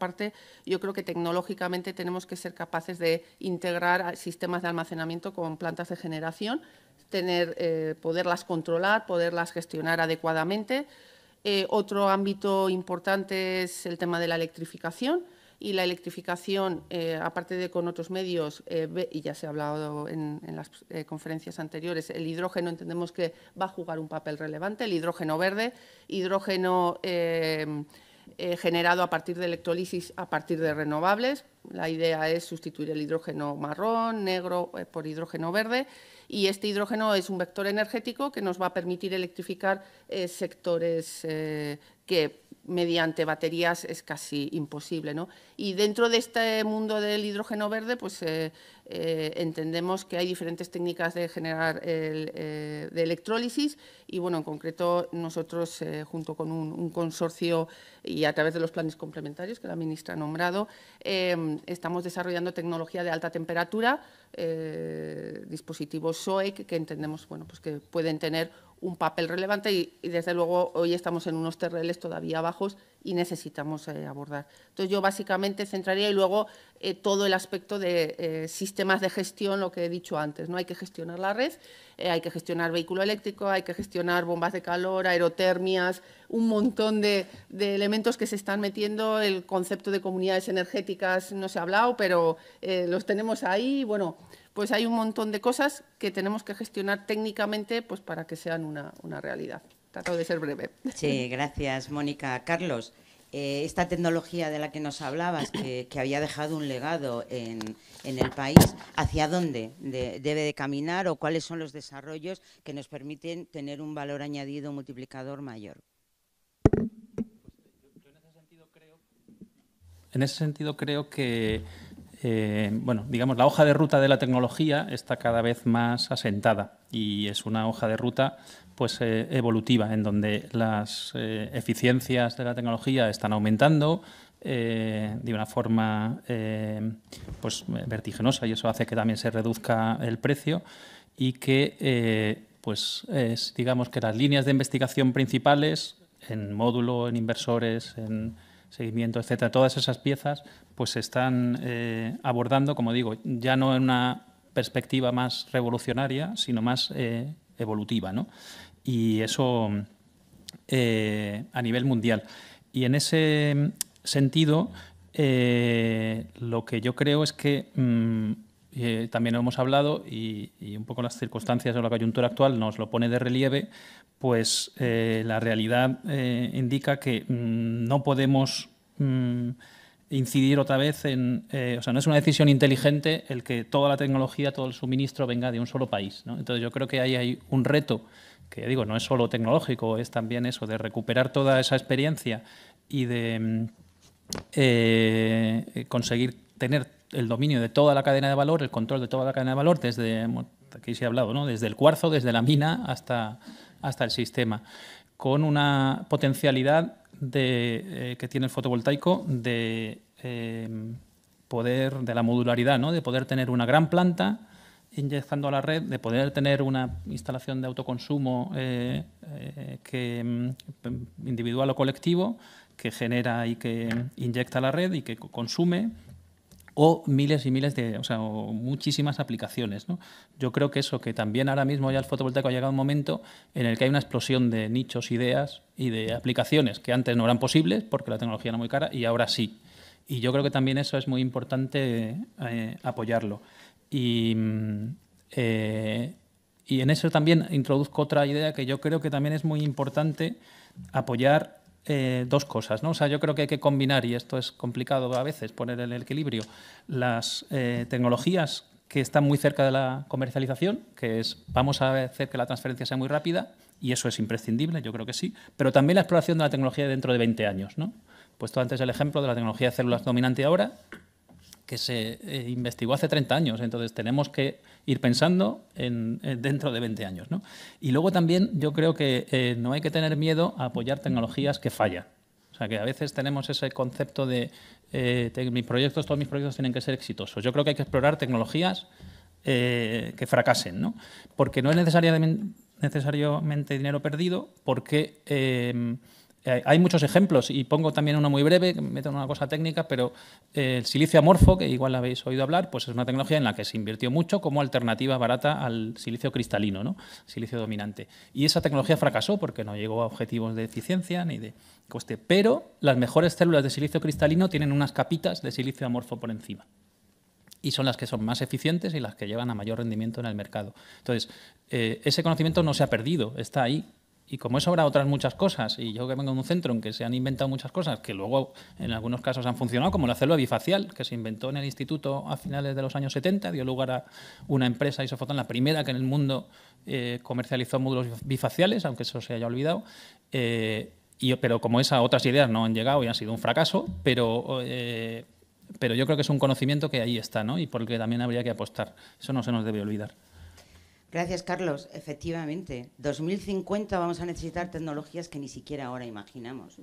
parte, yo creo que tecnológicamente tenemos que ser capaces de integrar sistemas de almacenamiento con plantas de generación, tener, eh, poderlas controlar, poderlas gestionar adecuadamente. Eh, otro ámbito importante es el tema de la electrificación y la electrificación, eh, aparte de con otros medios, eh, y ya se ha hablado en, las eh, conferencias anteriores, el hidrógeno entendemos que va a jugar un papel relevante, el hidrógeno verde, hidrógeno generado a partir de electrolisis, a partir de renovables. La idea es sustituir el hidrógeno marrón, negro, por hidrógeno verde. Y este hidrógeno es un vector energético que nos va a permitir electrificar sectores que mediante baterías es casi imposible. ¿no? Y dentro de este mundo del hidrógeno verde, pues eh, eh, entendemos que hay diferentes técnicas de generar eh, de electrólisis y, bueno, en concreto nosotros, junto con un, consorcio y a través de los planes complementarios que la ministra ha nombrado, em, estamos desarrollando tecnología de alta temperatura, dispositivos SOEC, que entendemos bueno, pues que pueden tener un papel relevante y, desde luego hoy estamos en unos terreles todavía bajos y necesitamos eh, abordar. Entonces yo básicamente centraría y luego eh, todo el aspecto de eh, sistemas de gestión, lo que he dicho antes, ¿no? Hay que gestionar la red, hay que gestionar vehículo eléctrico, hay que gestionar bombas de calor, aerotermias, un montón de, de elementos que se están metiendo, el concepto de comunidades energéticas no se ha hablado, pero los tenemos ahí, bueno pues hay un montón de cosas que tenemos que gestionar técnicamente pues para que sean una, realidad. Trato de ser breve. Sí, gracias, Mónica. Carlos, eh, esta tecnología de la que nos hablabas, que, había dejado un legado en, el país, ¿hacia dónde debe de caminar o cuáles son los desarrollos que nos permiten tener un valor añadido multiplicador mayor? En ese sentido creo que eh, bueno, digamos, la hoja de ruta de la tecnología está cada vez más asentada y es una hoja de ruta pues, eh, evolutiva, en donde las eh, eficiencias de la tecnología están aumentando de una forma pues, vertiginosa y eso hace que también se reduzca el precio y que, pues, es, digamos que las líneas de investigación principales en módulo, en inversores, en seguimiento, etcétera, todas esas piezas pues se están eh, abordando, como digo, ya no en una perspectiva más revolucionaria, sino más eh, evolutiva, ¿no? Y eso eh, a nivel mundial. Y en ese sentido, lo que yo creo es que mm, eh, también hemos hablado y, un poco las circunstancias o la coyuntura actual nos lo pone de relieve, pues eh, la realidad eh, indica que mm, no podemos mm, incidir otra vez en, eh, o sea, no es una decisión inteligente el que toda la tecnología, todo el suministro venga de un solo país. Entonces yo creo que ahí hay un reto que digo, no es solo tecnológico, es también eso de recuperar toda esa experiencia y de mm, conseguir tener el dominio de toda la cadena de valor, el control de toda la cadena de valor, desde, aquí se ha hablado, ¿no? desde el cuarzo, desde la mina hasta, hasta el sistema, con una potencialidad de, eh, que tiene el fotovoltaico de eh, poder, de la modularidad, de poder tener una gran planta inyectando a la red, de poder tener una instalación de autoconsumo eh, mm, individual o colectivo que genera y que inyecta a la red y que consume o miles y miles de, o sea, muchísimas aplicaciones. Yo creo que eso, que también ahora mismo ya el fotovoltaico ha llegado a un momento en el que hay una explosión de nichos, ideas y de aplicaciones que antes no eran posibles porque la tecnología era muy cara y ahora sí. Y yo creo que también eso es muy importante eh, apoyarlo. Y, mm, eh, y en eso también introduzco otra idea que yo creo que también es muy importante apoyar eh, dos cosas, ¿no? O sea, yo creo que hay que combinar, y esto es complicado a veces, poner en el equilibrio, las eh, tecnologías que están muy cerca de la comercialización, que es vamos a hacer que la transferencia sea muy rápida, y eso es imprescindible, yo creo que sí, pero también la exploración de la tecnología dentro de 20 años, ¿no? Puesto antes el ejemplo de la tecnología de células dominante ahora, que se eh, investigó hace 30 años, entonces tenemos que ir pensando en, eh, dentro de 20 años. Y luego también yo creo que eh, no hay que tener miedo a apoyar tecnologías que fallan. O sea, que a veces tenemos ese concepto de que mis proyectos, todos mis proyectos tienen que ser exitosos. Yo creo que hay que explorar tecnologías que fracasen, ¿no? porque no es necesariamente, necesariamente dinero perdido, porque eh, hay muchos ejemplos y pongo también uno muy breve, meto una cosa técnica, pero eh, el silicio amorfo, que igual habéis oído hablar, pues es una tecnología en la que se invirtió mucho como alternativa barata al silicio cristalino, ¿no? silicio dominante. Y esa tecnología fracasó porque no llegó a objetivos de eficiencia ni de coste. Pero las mejores células de silicio cristalino tienen unas capitas de silicio amorfo por encima y son las que son más eficientes y las que llevan a mayor rendimiento en el mercado. Entonces, eh, ese conocimiento no se ha perdido, está ahí y como eso habrá otras muchas cosas, y yo que vengo de un centro en que se han inventado muchas cosas, que luego en algunos casos han funcionado, como la célula bifacial, que se inventó en el instituto a finales de los años 70, dio lugar a una empresa Isofotón, la primera que en el mundo eh, comercializó módulos bifaciales, aunque eso se haya olvidado. Eh, pero como esa, otras ideas no han llegado y han sido un fracaso, pero... Eh, pero yo creo que es un conocimiento que ahí está, ¿no? Y por el que también habría que apostar. Eso no se nos debe olvidar. Gracias, Carlos. Efectivamente, 2050 vamos a necesitar tecnologías que ni siquiera ahora imaginamos.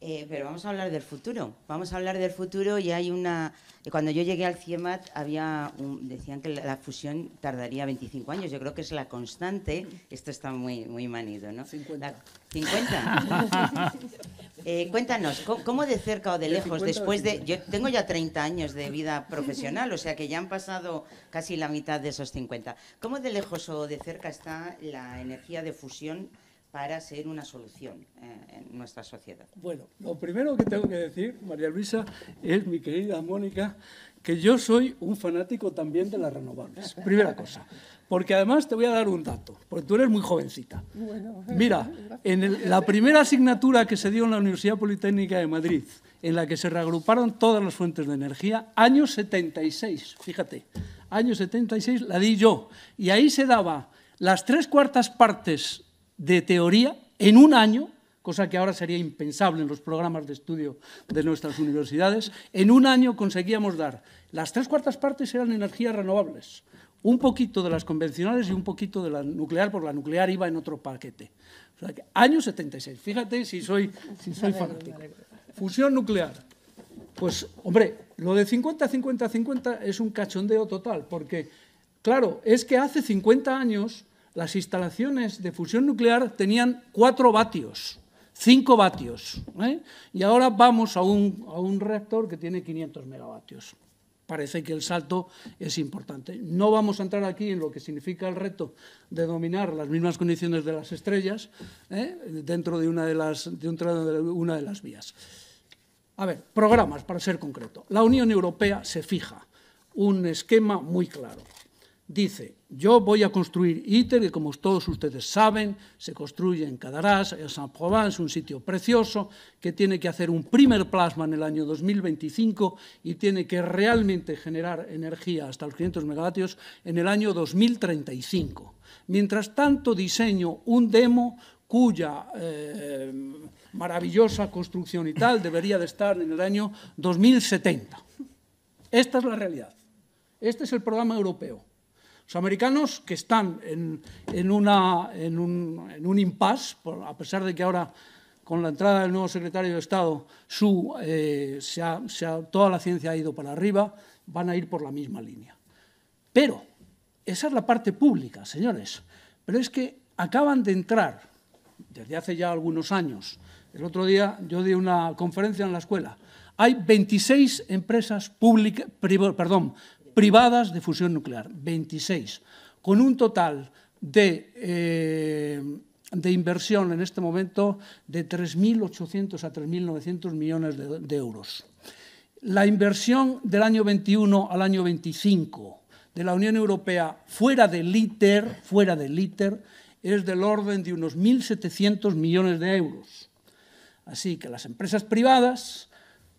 Eh, pero vamos a hablar del futuro. Vamos a hablar del futuro y hay una... Cuando yo llegué al CIEMAT había un, decían que la fusión tardaría 25 años. Yo creo que es la constante. Esto está muy, muy manido, ¿no? 50. 50. Eh, cuéntanos, ¿cómo, de cerca o de lejos, después de... Yo tengo ya 30 años de vida profesional, o sea que ya han pasado casi la mitad de esos 50. ¿Cómo de lejos o de cerca está la energía de fusión para ser una solución eh, en nuestra sociedad? Bueno, lo primero que tengo que decir, María Luisa, es mi querida Mónica, que yo soy un fanático también de las renovables. Primera cosa. Porque además te voy a dar un dato, porque tú eres muy jovencita. Mira, en la primera asignatura que se dio en la Universidad Politécnica de Madrid, en la que se reagruparon todas las fuentes de energía, año 76, fíjate, año 76 la di yo, y ahí se daba las tres cuartas partes de teoría en un año, cosa que ahora sería impensable en los programas de estudio de nuestras universidades, en un año conseguíamos dar, las tres cuartas partes eran energías renovables, un poquito de las convencionales y un poquito de la nuclear, porque la nuclear iba en otro paquete. O sea, año 76, fíjate si soy, si soy fanático. Fusión nuclear. Pues, hombre, lo de 50-50-50 es un cachondeo total, porque, claro, es que hace 50 años las instalaciones de fusión nuclear tenían 4 vatios, 5 vatios, ¿eh? y ahora vamos a a un reactor que tiene 500 megavatios parece que el salto es importante. No vamos a entrar aquí en lo que significa el reto de dominar las mismas condiciones de las estrellas ¿eh? dentro de una de, las, de, de una de las vías. A ver, programas, para ser concreto. La Unión Europea se fija un esquema muy claro dice, yo voy a construir ITER, que como todos ustedes saben, se construye en Cadarás, en Saint-Provence, un sitio precioso, que tiene que hacer un primer plasma en el año 2025 y tiene que realmente generar energía hasta los 500 megavatios en el año 2035. Mientras tanto, diseño un demo cuya eh, maravillosa construcción y tal debería de estar en el año 2070. Esta es la realidad. Este es el programa europeo. Los americanos que están en, un, impasse, a pesar de que ahora con la entrada del nuevo secretario de Estado eh, toda la ciencia ha ido para arriba, van a ir por la misma línea. Pero esa es la parte pública, señores. Pero es que acaban de entrar, desde hace ya algunos años, el otro día yo di una conferencia en la escuela, hay 26 empresas públicas, perdón, privadas de fusión nuclear, 26, con un total de, eh, de inversión en este momento de 3.800 a 3.900 millones de, euros. La inversión del año 21 al año 25 de la Unión Europea fuera del ITER, fuera del ITER, es del orden de unos 1.700 millones de euros. Así que las empresas privadas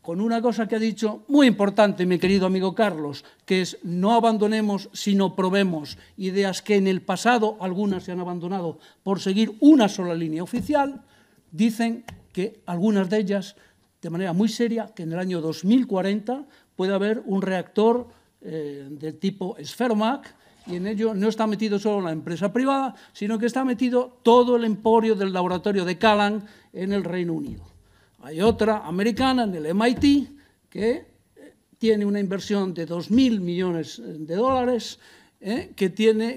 con una cosa que ha dicho muy importante mi querido amigo Carlos, que es no abandonemos sino probemos ideas que en el pasado algunas se han abandonado por seguir una sola línea oficial, dicen que algunas de ellas, de manera muy seria, que en el año 2040 puede haber un reactor eh, del tipo Sfermac, y en ello no está metido solo la empresa privada, sino que está metido todo el emporio del laboratorio de Callan en el Reino Unido. Hay otra americana en el MIT que eh, tiene una inversión de 2.000 millones eh, de dólares, eh, que,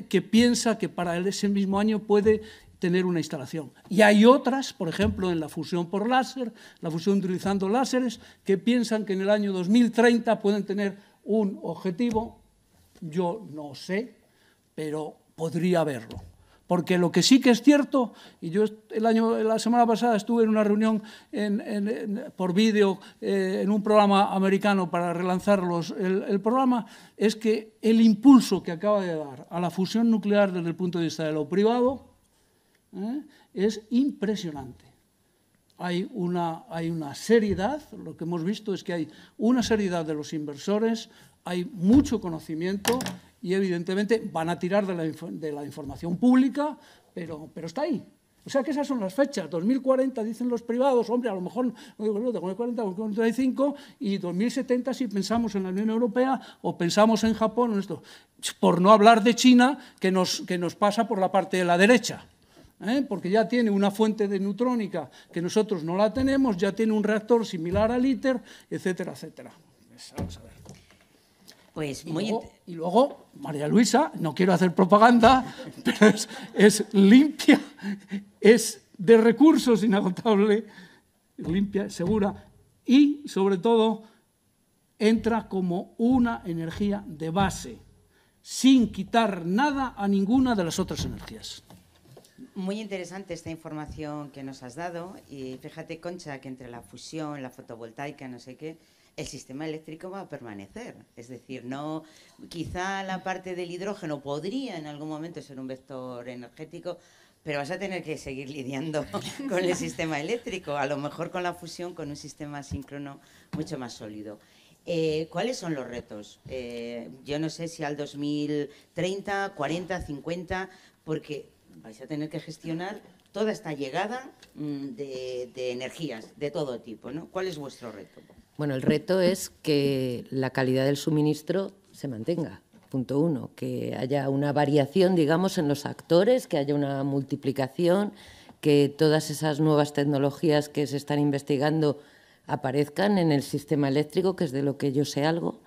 que piensa que para ese mismo año puede tener una instalación. Y hay otras, por ejemplo, en la fusión por láser, la fusión utilizando láseres, que piensan que en el año 2030 pueden tener un objetivo. Yo no sé, pero podría haberlo. Porque lo que sí que es cierto, y yo el año, la semana pasada estuve en una reunión por vídeo eh, en un programa americano para relanzar el, programa, es que el impulso que acaba de dar a la fusión nuclear desde el punto de vista de lo privado ¿eh? es impresionante. Hay hay una seriedad, lo que hemos visto es que hay una seriedad de los inversores, hay mucho conocimiento y evidentemente van a tirar de la, información pública, pero, está ahí, o sea que esas son las fechas. 2040 dicen los privados, hombre, a lo mejor no digo, no, 2040, 2045 y 2070 si pensamos en la Unión Europea o pensamos en Japón esto. Por no hablar de China, que nos, que nos pasa por la parte de la derecha. ¿eh? Porque ya tiene una fuente de neutrónica que nosotros no la tenemos, ya tiene un reactor similar al ITER, etcétera, etcétera. Pues vamos a ver. Pues muy... y, luego, María Luisa, no quiero hacer propaganda, pero es limpia, es de recursos inagotable, limpia, segura y, sobre todo, entra como una energía de base, sin quitar nada a ninguna de las otras energías. Muy interesante esta información que nos has dado y fíjate, Concha, que entre la fusión, la fotovoltaica, no sé qué, el sistema eléctrico va a permanecer. Es decir, no, quizá la parte del hidrógeno podría en algún momento ser un vector energético, pero vas a tener que seguir lidiando con el sistema eléctrico, a lo mejor con la fusión, con un sistema síncrono mucho más sólido. Eh, ¿Cuáles son los retos? Eh, yo no sé si al 2030, 40, 50, porque vais a tener que gestionar toda esta llegada mm, de, de energías de todo tipo. ¿no? ¿Cuál es vuestro reto? Bueno, el reto es que la calidad del suministro se mantenga. Punto uno, que haya una variación, digamos, en los actores, que haya una multiplicación, que todas esas nuevas tecnologías que se están investigando aparezcan en el sistema eléctrico, que es de lo que yo sé algo.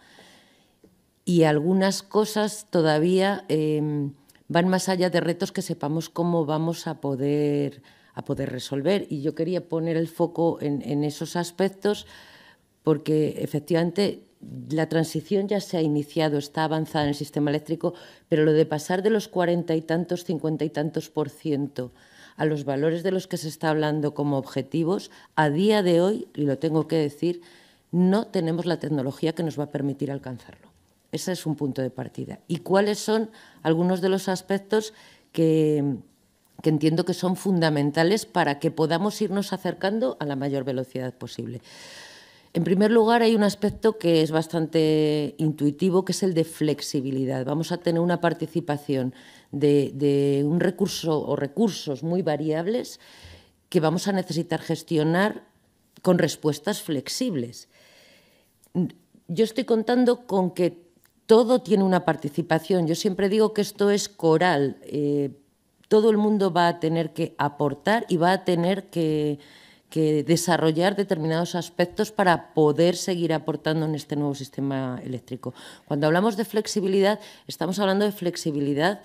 Y algunas cosas todavía em, van más allá de retos que sepamos cómo vamos a poder, a poder resolver. Y yo quería poner el foco en esos aspectos porque efectivamente la transición ya se ha iniciado, está avanzada en el sistema eléctrico, pero lo de pasar de los cuarenta y tantos, cincuenta y tantos por ciento a los valores de los que se está hablando como objetivos, a día de hoy, y lo tengo que decir, no tenemos la tecnología que nos va a permitir alcanzarlo. Ese es un punto de partida. ¿Y cuáles son algunos de los aspectos que, entiendo que son fundamentales para que podamos irnos acercando a la mayor velocidad posible? En primer lugar, hay un aspecto que es bastante intuitivo, que es el de flexibilidad. Vamos a tener una participación de, un recurso o recursos muy variables que vamos a necesitar gestionar con respuestas flexibles. Yo estoy contando con que todo tiene una participación. Yo siempre digo que esto es coral. Eh, todo el mundo va a tener que aportar y va a tener que, que desarrollar determinados aspectos para poder seguir aportando en este nuevo sistema eléctrico. Cuando hablamos de flexibilidad, estamos hablando de flexibilidad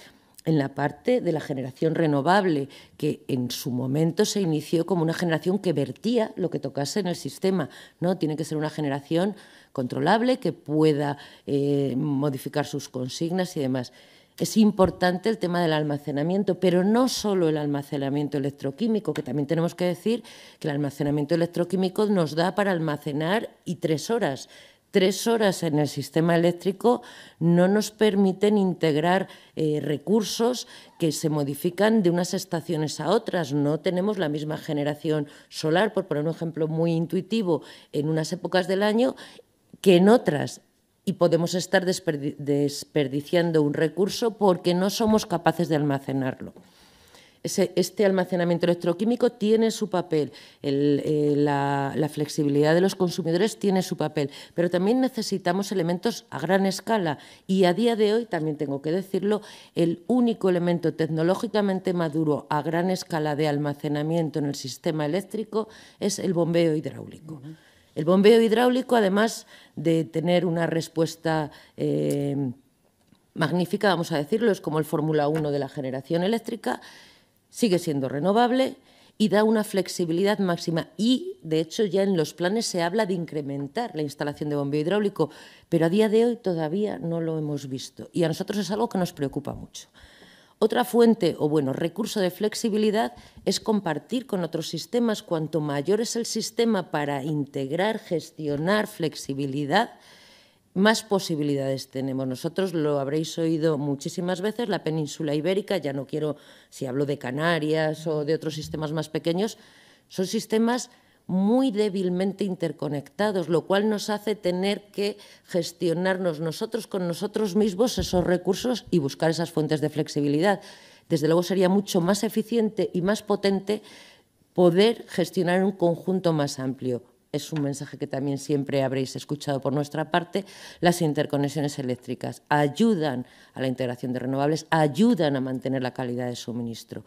en la parte de la generación renovable, que en su momento se inició como una generación que vertía lo que tocase en el sistema. No, tiene que ser una generación controlable que pueda eh, modificar sus consignas y demás. Es importante el tema del almacenamiento, pero no solo el almacenamiento electroquímico, que también tenemos que decir que el almacenamiento electroquímico nos da para almacenar y tres horas. Tres horas en el sistema eléctrico no nos permiten integrar eh, recursos que se modifican de unas estaciones a otras. No tenemos la misma generación solar, por poner un ejemplo muy intuitivo, en unas épocas del año que en otras y podemos estar desperdiciando un recurso porque no somos capaces de almacenarlo. este almacenamiento electroquímico tiene su papel, eh, la, flexibilidad de los consumidores tiene su papel, pero también necesitamos elementos a gran escala y a día de hoy, también tengo que decirlo, el único elemento tecnológicamente maduro a gran escala de almacenamiento en el sistema eléctrico es el bombeo hidráulico. El bombeo hidráulico, además de tener una respuesta eh, magnífica, vamos a decirlo, es como el Fórmula 1 de la generación eléctrica, sigue siendo renovable y da una flexibilidad máxima. Y, de hecho, ya en los planes se habla de incrementar la instalación de bombeo hidráulico, pero a día de hoy todavía no lo hemos visto. Y a nosotros es algo que nos preocupa mucho. Otra fuente o bueno, recurso de flexibilidad es compartir con otros sistemas. Cuanto mayor es el sistema para integrar, gestionar flexibilidad, más posibilidades tenemos. Nosotros lo habréis oído muchísimas veces, la península ibérica, ya no quiero si hablo de Canarias o de otros sistemas más pequeños, son sistemas muy débilmente interconectados, lo cual nos hace tener que gestionarnos nosotros con nosotros mismos esos recursos y buscar esas fuentes de flexibilidad. Desde luego sería mucho más eficiente y más potente poder gestionar un conjunto más amplio. Es un mensaje que también siempre habréis escuchado por nuestra parte. Las interconexiones eléctricas ayudan a la integración de renovables, ayudan a mantener la calidad de suministro,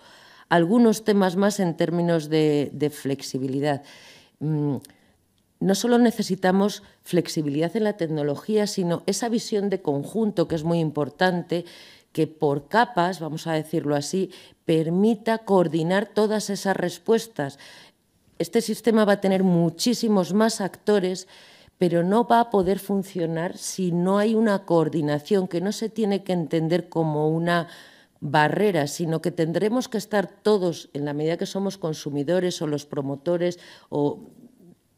algunos temas más en términos de, flexibilidad. Mm, no solo necesitamos flexibilidad en la tecnología, sino esa visión de conjunto que es muy importante, que por capas, vamos a decirlo así, permita coordinar todas esas respuestas. Este sistema va a tener muchísimos más actores, pero no va a poder funcionar si no hay una coordinación que no se tiene que entender como una barreras, sino que tendremos que estar todos, en la medida que somos consumidores o los promotores o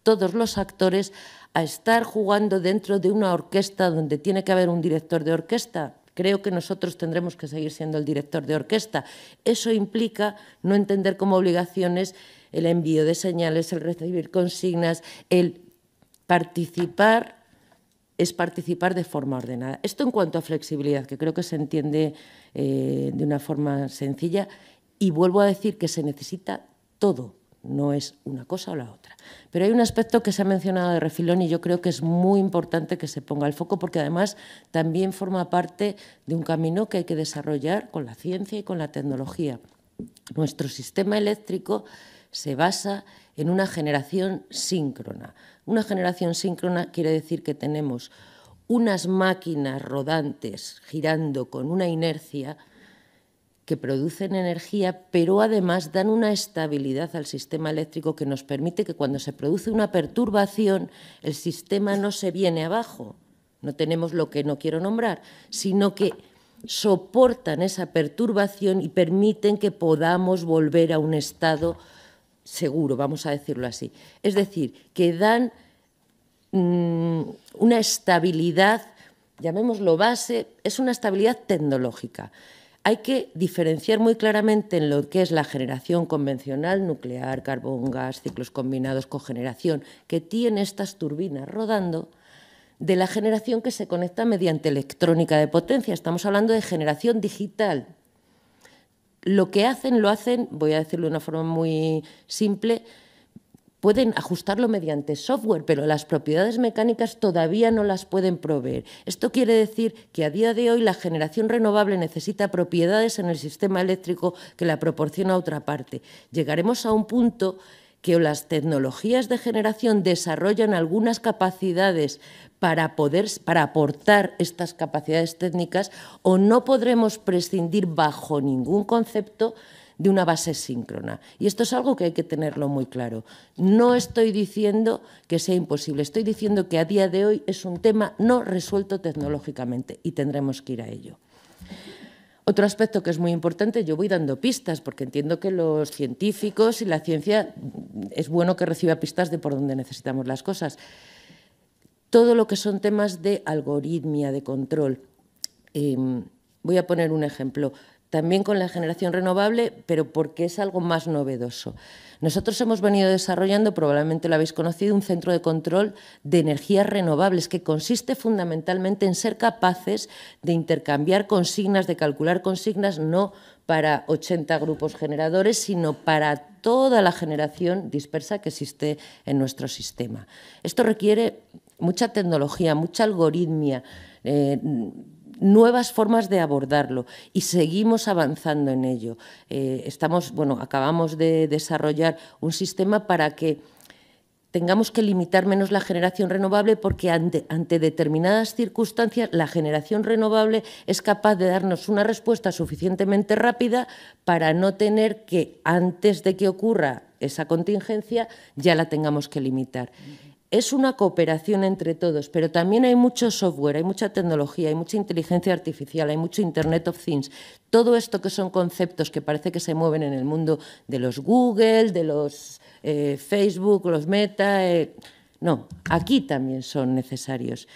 todos los actores, a estar jugando dentro de una orquesta donde tiene que haber un director de orquesta, creo que nosotros tendremos que seguir siendo el director de orquesta. Eso implica no entender como obligaciones el envío de señales, el recibir consignas, el participar es participar de forma ordenada. Esto en cuanto a flexibilidad, que creo que se entiende eh, de una forma sencilla, y vuelvo a decir que se necesita todo, no es una cosa o la otra. Pero hay un aspecto que se ha mencionado de refilón y yo creo que es muy importante que se ponga el foco porque además también forma parte de un camino que hay que desarrollar con la ciencia y con la tecnología. Nuestro sistema eléctrico se basa en una generación síncrona. Una generación síncrona quiere decir que tenemos unas máquinas rodantes girando con una inercia que producen energía, pero además dan una estabilidad al sistema eléctrico que nos permite que cuando se produce una perturbación, el sistema no se viene abajo, no tenemos lo que no quiero nombrar, sino que soportan esa perturbación y permiten que podamos volver a un estado seguro, vamos a decirlo así. Es decir, que dan mm, una estabilidad, llamémoslo base, es una estabilidad tecnológica. Hay que diferenciar muy claramente en lo que es la generación convencional, nuclear, carbón, gas, ciclos combinados, cogeneración, que tiene estas turbinas rodando, de la generación que se conecta mediante electrónica de potencia. Estamos hablando de generación digital, lo que hacen, lo hacen, voy a decirlo de una forma muy simple, pueden ajustarlo mediante software, pero las propiedades mecánicas todavía no las pueden proveer. Esto quiere decir que a día de hoy la generación renovable necesita propiedades en el sistema eléctrico que la proporciona otra parte. Llegaremos a un punto que las tecnologías de generación desarrollan algunas capacidades para poder para aportar estas capacidades técnicas o no podremos prescindir bajo ningún concepto de una base síncrona. Y esto es algo que hay que tenerlo muy claro. No estoy diciendo que sea imposible, estoy diciendo que a día de hoy es un tema no resuelto tecnológicamente y tendremos que ir a ello. Otro aspecto que es muy importante, yo voy dando pistas, porque entiendo que los científicos y la ciencia es bueno que reciba pistas de por dónde necesitamos las cosas todo lo que son temas de algoritmia, de control. Em, voy a poner un ejemplo también con la generación renovable, pero porque es algo más novedoso. Nosotros hemos venido desarrollando, probablemente lo habéis conocido, un centro de control de energías renovables que consiste fundamentalmente en ser capaces de intercambiar consignas, de calcular consignas, no para 80 grupos generadores, sino para toda la generación dispersa que existe en nuestro sistema. Esto requiere mucha tecnología, mucha algoritmia, eh, nuevas formas de abordarlo y seguimos avanzando en ello. Eh, estamos, bueno, acabamos de desarrollar un sistema para que tengamos que limitar menos la generación renovable porque ante, determinadas circunstancias la generación renovable es capaz de darnos una respuesta suficientemente rápida para no tener que antes de que ocurra esa contingencia ya la tengamos que limitar es una cooperación entre todos, pero también hay mucho software, hay mucha tecnología, hay mucha inteligencia artificial, hay mucho Internet of Things. Todo esto que son conceptos que parece que se mueven en el mundo de los Google, de los eh, Facebook, los Meta. Eh, no, aquí también son necesarios.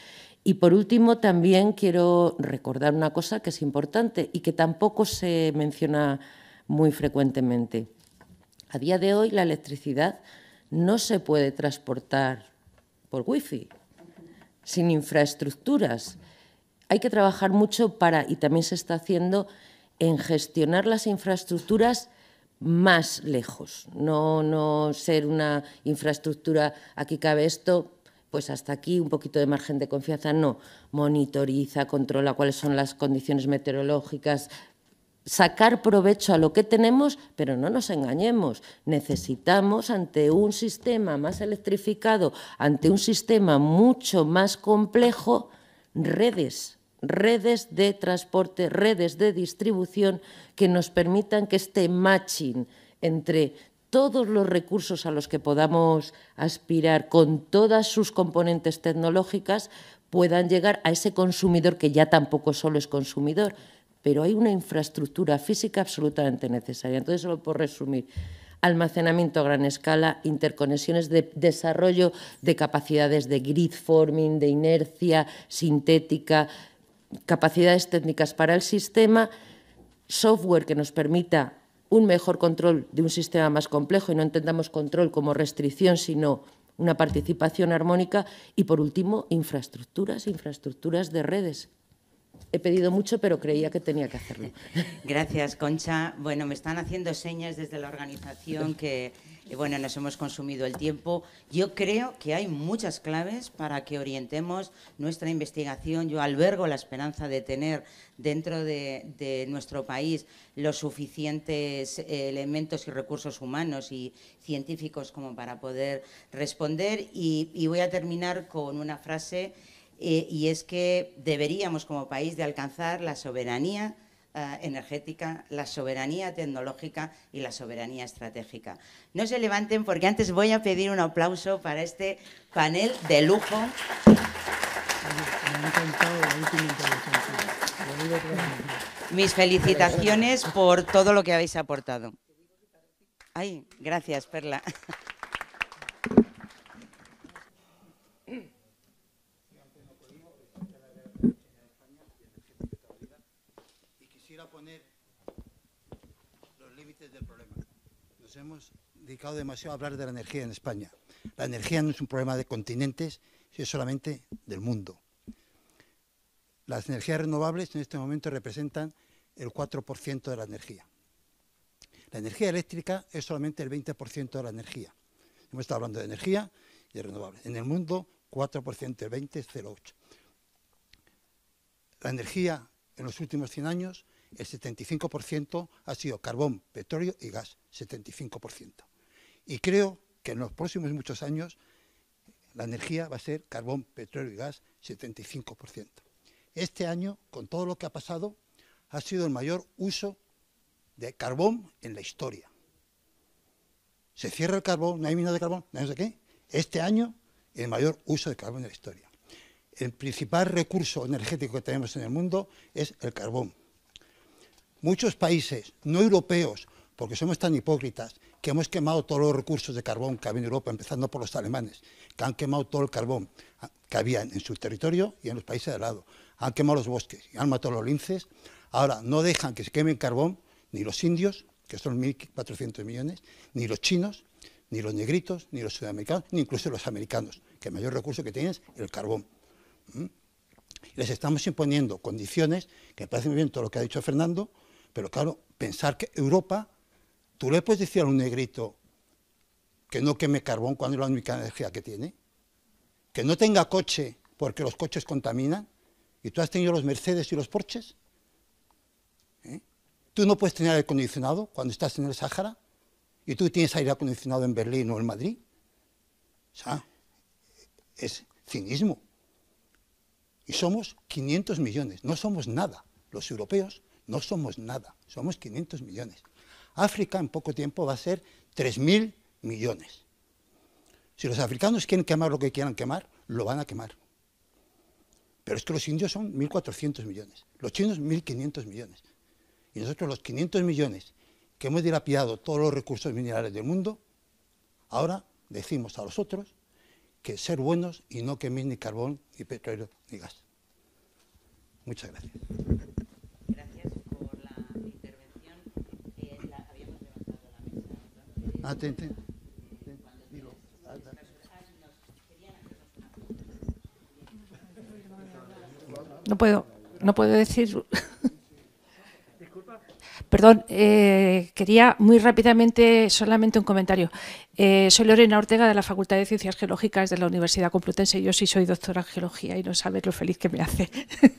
Y por último, también quiero recordar una cosa que es importante y que tampoco se menciona muy frecuentemente. A día de hoy, la electricidad no se puede transportar por wifi, sin infraestructuras. Hay que trabajar mucho para, y también se está haciendo, en gestionar las infraestructuras más lejos, no, no ser una infraestructura, aquí cabe esto, pues hasta aquí, un poquito de margen de confianza, no. Monitoriza, controla cuáles son las condiciones meteorológicas, sacar provecho a lo que tenemos, pero no nos engañemos. Necesitamos ante un sistema más electrificado, ante un sistema mucho más complejo, redes redes de transporte, redes de distribución que nos permitan que este matching entre todos los recursos a los que podamos aspirar con todas sus componentes tecnológicas puedan llegar a ese consumidor que ya tampoco solo es consumidor, pero hay una infraestructura física absolutamente necesaria. Entonces, solo por resumir, almacenamiento a gran escala, interconexiones de desarrollo de capacidades de grid forming, de inercia sintética, capacidades técnicas para el sistema, software que nos permita un mejor control de un sistema más complejo y no entendamos control como restricción, sino una participación armónica y, por último, infraestructuras, infraestructuras de redes, he pedido mucho, pero creía que tenía que hacerlo. Gracias, Concha. Bueno, me están haciendo señas desde la organización que, eh, bueno, nos hemos consumido el tiempo. Yo creo que hay muchas claves para que orientemos nuestra investigación. Yo albergo la esperanza de tener dentro de, nuestro país los suficientes eh, elementos y recursos humanos y científicos como para poder responder. y voy a terminar con una frase eh, y es que deberíamos como país de alcanzar la soberanía eh, energética, la soberanía tecnológica y la soberanía estratégica. No se levanten porque antes voy a pedir un aplauso para este panel de lujo. Mis felicitaciones por todo lo que habéis aportado. Ay, gracias, Perla. demasiado hablar de la energía en España. La energía no es un problema de continentes, sino solamente del mundo. Las energías renovables en este momento representan el 4% de la energía. La energía eléctrica es solamente el 20% de la energía. Hemos estado hablando de energía y de renovables. En el mundo, 4%, el 20 es 0,8. La energía en los últimos 100 años, el 75% ha sido carbón, petróleo y gas, 75%. Y creo que en los próximos muchos años la energía va a ser carbón, petróleo y gas 75%. Este año, con todo lo que ha pasado, ha sido el mayor uso de carbón en la historia. Se cierra el carbón, no hay minas de carbón, no sé qué. Este año, el mayor uso de carbón en la historia. El principal recurso energético que tenemos en el mundo es el carbón. Muchos países no europeos, porque somos tan hipócritas, que hemos quemado todos los recursos de carbón que había en Europa, empezando por los alemanes, que han quemado todo el carbón que había en su territorio y en los países de al lado. Han quemado los bosques y han matado los linces. Ahora no dejan que se quemen carbón ni los indios, que son 1.400 millones, ni los chinos, ni los negritos, ni los sudamericanos, ni incluso los americanos, que el mayor recurso que tienen es el carbón. ¿Mm? Les estamos imponiendo condiciones, que me parece muy bien todo lo que ha dicho Fernando, pero claro, pensar que Europa tú le puedes decir a un negrito que no queme carbón cuando es la única energía que tiene, que no tenga coche porque los coches contaminan, y tú has tenido los Mercedes y los Porches. ¿Eh? Tú no puedes tener aire acondicionado cuando estás en el Sáhara, y tú tienes aire acondicionado en Berlín o en Madrid. O sea, es cinismo. Y somos 500 millones, no somos nada. Los europeos no somos nada, somos 500 millones. África en poco tiempo va a ser 3.000 millones. Si los africanos quieren quemar lo que quieran quemar, lo van a quemar. Pero es que los indios son 1.400 millones, los chinos 1.500 millones. Y nosotros los 500 millones que hemos dilapidado todos los recursos minerales del mundo, ahora decimos a los otros que ser buenos y no quemar ni carbón, ni petróleo, ni gas. Muchas gracias. Ah, no puedo, no puedo decir. Perdón, eh, quería muy rápidamente solamente un comentario. Eh, soy Lorena Ortega de la Facultad de Ciencias Geológicas de la Universidad Complutense. Yo sí soy doctora en geología y no sabes lo feliz que me hace.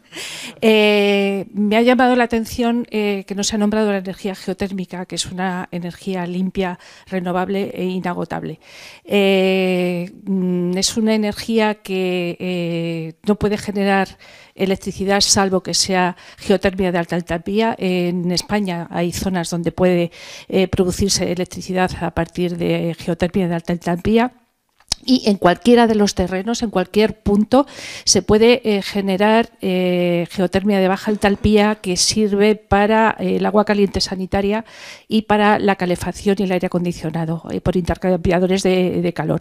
Eh, me ha llamado la atención eh, que no se ha nombrado la energía geotérmica, que es una energía limpia, renovable e inagotable. Mm, es una energía que no puede generar electricidad salvo que sea geotermia de alta altitud. En España hay zonas donde puede producirse electricidad a partir de geotermia de alta entalpía y en cualquiera de los terrenos, en cualquier punto, se puede eh, generar eh, geotermia de baja entalpía que sirve para eh, el agua caliente sanitaria y para la calefacción y el aire acondicionado por intercambiadores de calor.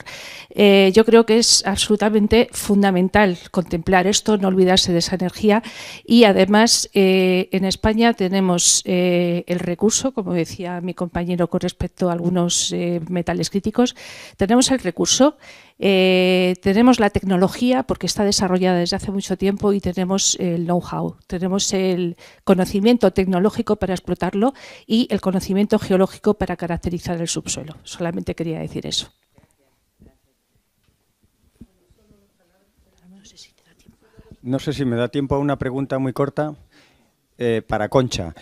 yo creo que es absolutamente fundamental contemplar esto, no olvidarse de esa energía y además en España tenemos el recurso, como decía mi compañero con respecto a algunos metales críticos, tenemos el recurso eh, tenemos la tecnología porque está desarrollada desde hace mucho tiempo y tenemos el know-how, tenemos el conocimiento tecnológico para explotarlo y el conocimiento geológico para caracterizar el subsuelo. Solamente quería decir eso. No sé si me da tiempo a una pregunta muy corta eh, para Concha.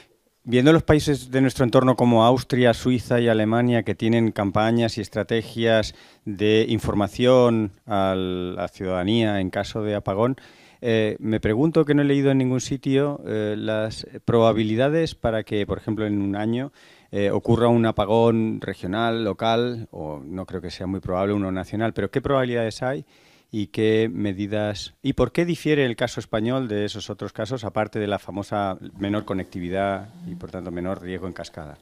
Viendo los países de nuestro entorno como Austria, Suiza y Alemania que tienen campañas y estrategias de información a la ciudadanía en caso de apagón, eh, me pregunto que no he leído en ningún sitio eh, las probabilidades para que, por ejemplo, en un año eh, ocurra un apagón regional, local, o no creo que sea muy probable uno nacional, pero ¿qué probabilidades hay? y qué medidas y por qué difiere el caso español de esos otros casos, aparte de la famosa menor conectividad y por tanto menor riesgo en cascada.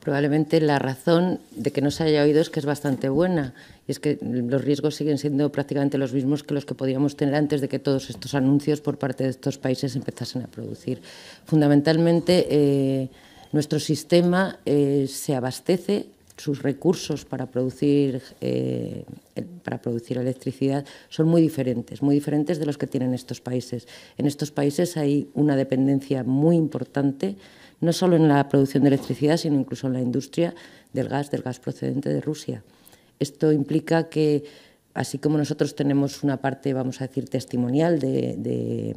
Probablemente la razón de que no se haya oído es que es bastante buena y es que los riesgos siguen siendo prácticamente los mismos que los que podíamos tener antes de que todos estos anuncios por parte de estos países empezasen a producir. Fundamentalmente, eh, nuestro sistema eh, se abastece sus recursos para producir, eh, para producir electricidad son muy diferentes, muy diferentes de los que tienen estos países. En estos países hay una dependencia muy importante, no solo en la producción de electricidad, sino incluso en la industria del gas, del gas procedente de Rusia. Esto implica que, así como nosotros tenemos una parte, vamos a decir, testimonial de,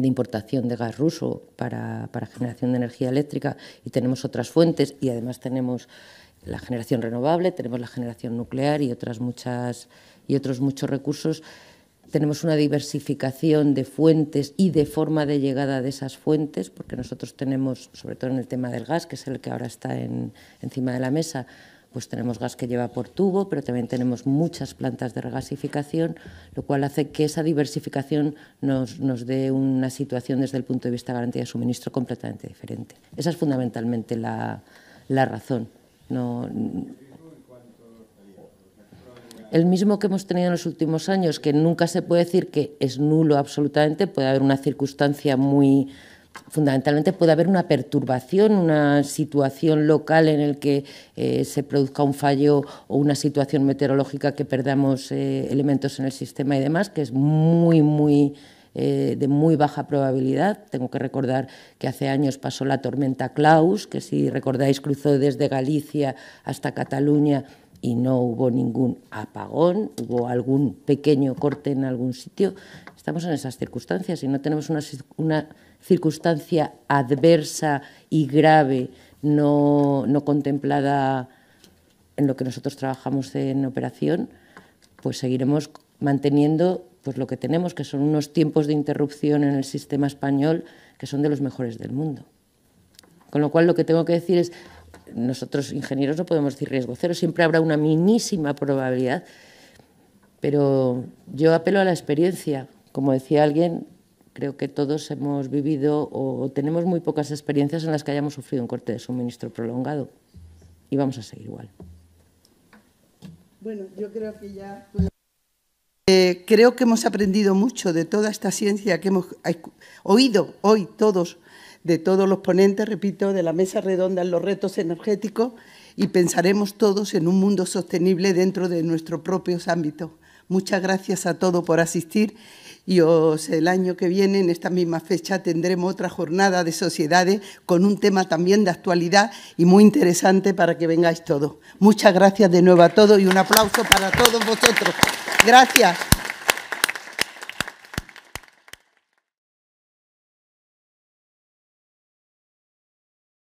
importación de gas ruso para, para, generación de energía eléctrica y tenemos otras fuentes y además tenemos la generación renovable, tenemos la generación nuclear y, otras muchas, y otros muchos recursos. Tenemos una diversificación de fuentes y de forma de llegada de esas fuentes, porque nosotros tenemos, sobre todo en el tema del gas, que es el que ahora está encima de la mesa, pues tenemos gas que lleva por tubo, pero también tenemos muchas plantas de regasificación, lo cual hace que esa diversificación nos, dé una situación desde el punto de vista de garantía de suministro completamente diferente. Esa es fundamentalmente la razón. No, el mismo que hemos tenido en los últimos años, que nunca se puede decir que es nulo absolutamente, puede haber una circunstancia muy fundamentalmente puede haber una perturbación, una situación local en el que eh, se produzca un fallo o una situación meteorológica que perdamos eh, elementos en el sistema y demás, que es muy, muy eh, de muy baja probabilidad. Tengo que recordar que hace años pasó la tormenta Klaus, que si recordáis cruzó desde Galicia hasta Cataluña y no hubo ningún apagón, hubo algún pequeño corte en algún sitio. Estamos en esas circunstancias y no tenemos una, circunstancia adversa y grave no, no, contemplada en lo que nosotros trabajamos en operación, pues seguiremos manteniendo pues lo que tenemos, que son unos tiempos de interrupción en el sistema español que son de los mejores del mundo. Con lo cual lo que tengo que decir es, nosotros ingenieros no podemos decir riesgo cero, siempre habrá una minísima probabilidad, pero yo apelo a la experiencia. Como decía alguien, creo que todos hemos vivido o tenemos muy pocas experiencias en las que hayamos sufrido un corte de suministro prolongado y vamos a seguir igual. Bueno, yo creo que ya... Eh, creo que hemos aprendido mucho de toda esta ciencia que hemos oído hoy todos, de todos los ponentes, repito, de la mesa redonda en los retos energéticos y pensaremos todos en un mundo sostenible dentro de nuestros propios ámbitos. Muchas gracias a todos por asistir y os, el año que viene, en esta misma fecha, tendremos otra jornada de sociedades con un tema también de actualidad y muy interesante para que vengáis todos. Muchas gracias de nuevo a todos y un aplauso para todos vosotros. Gracias.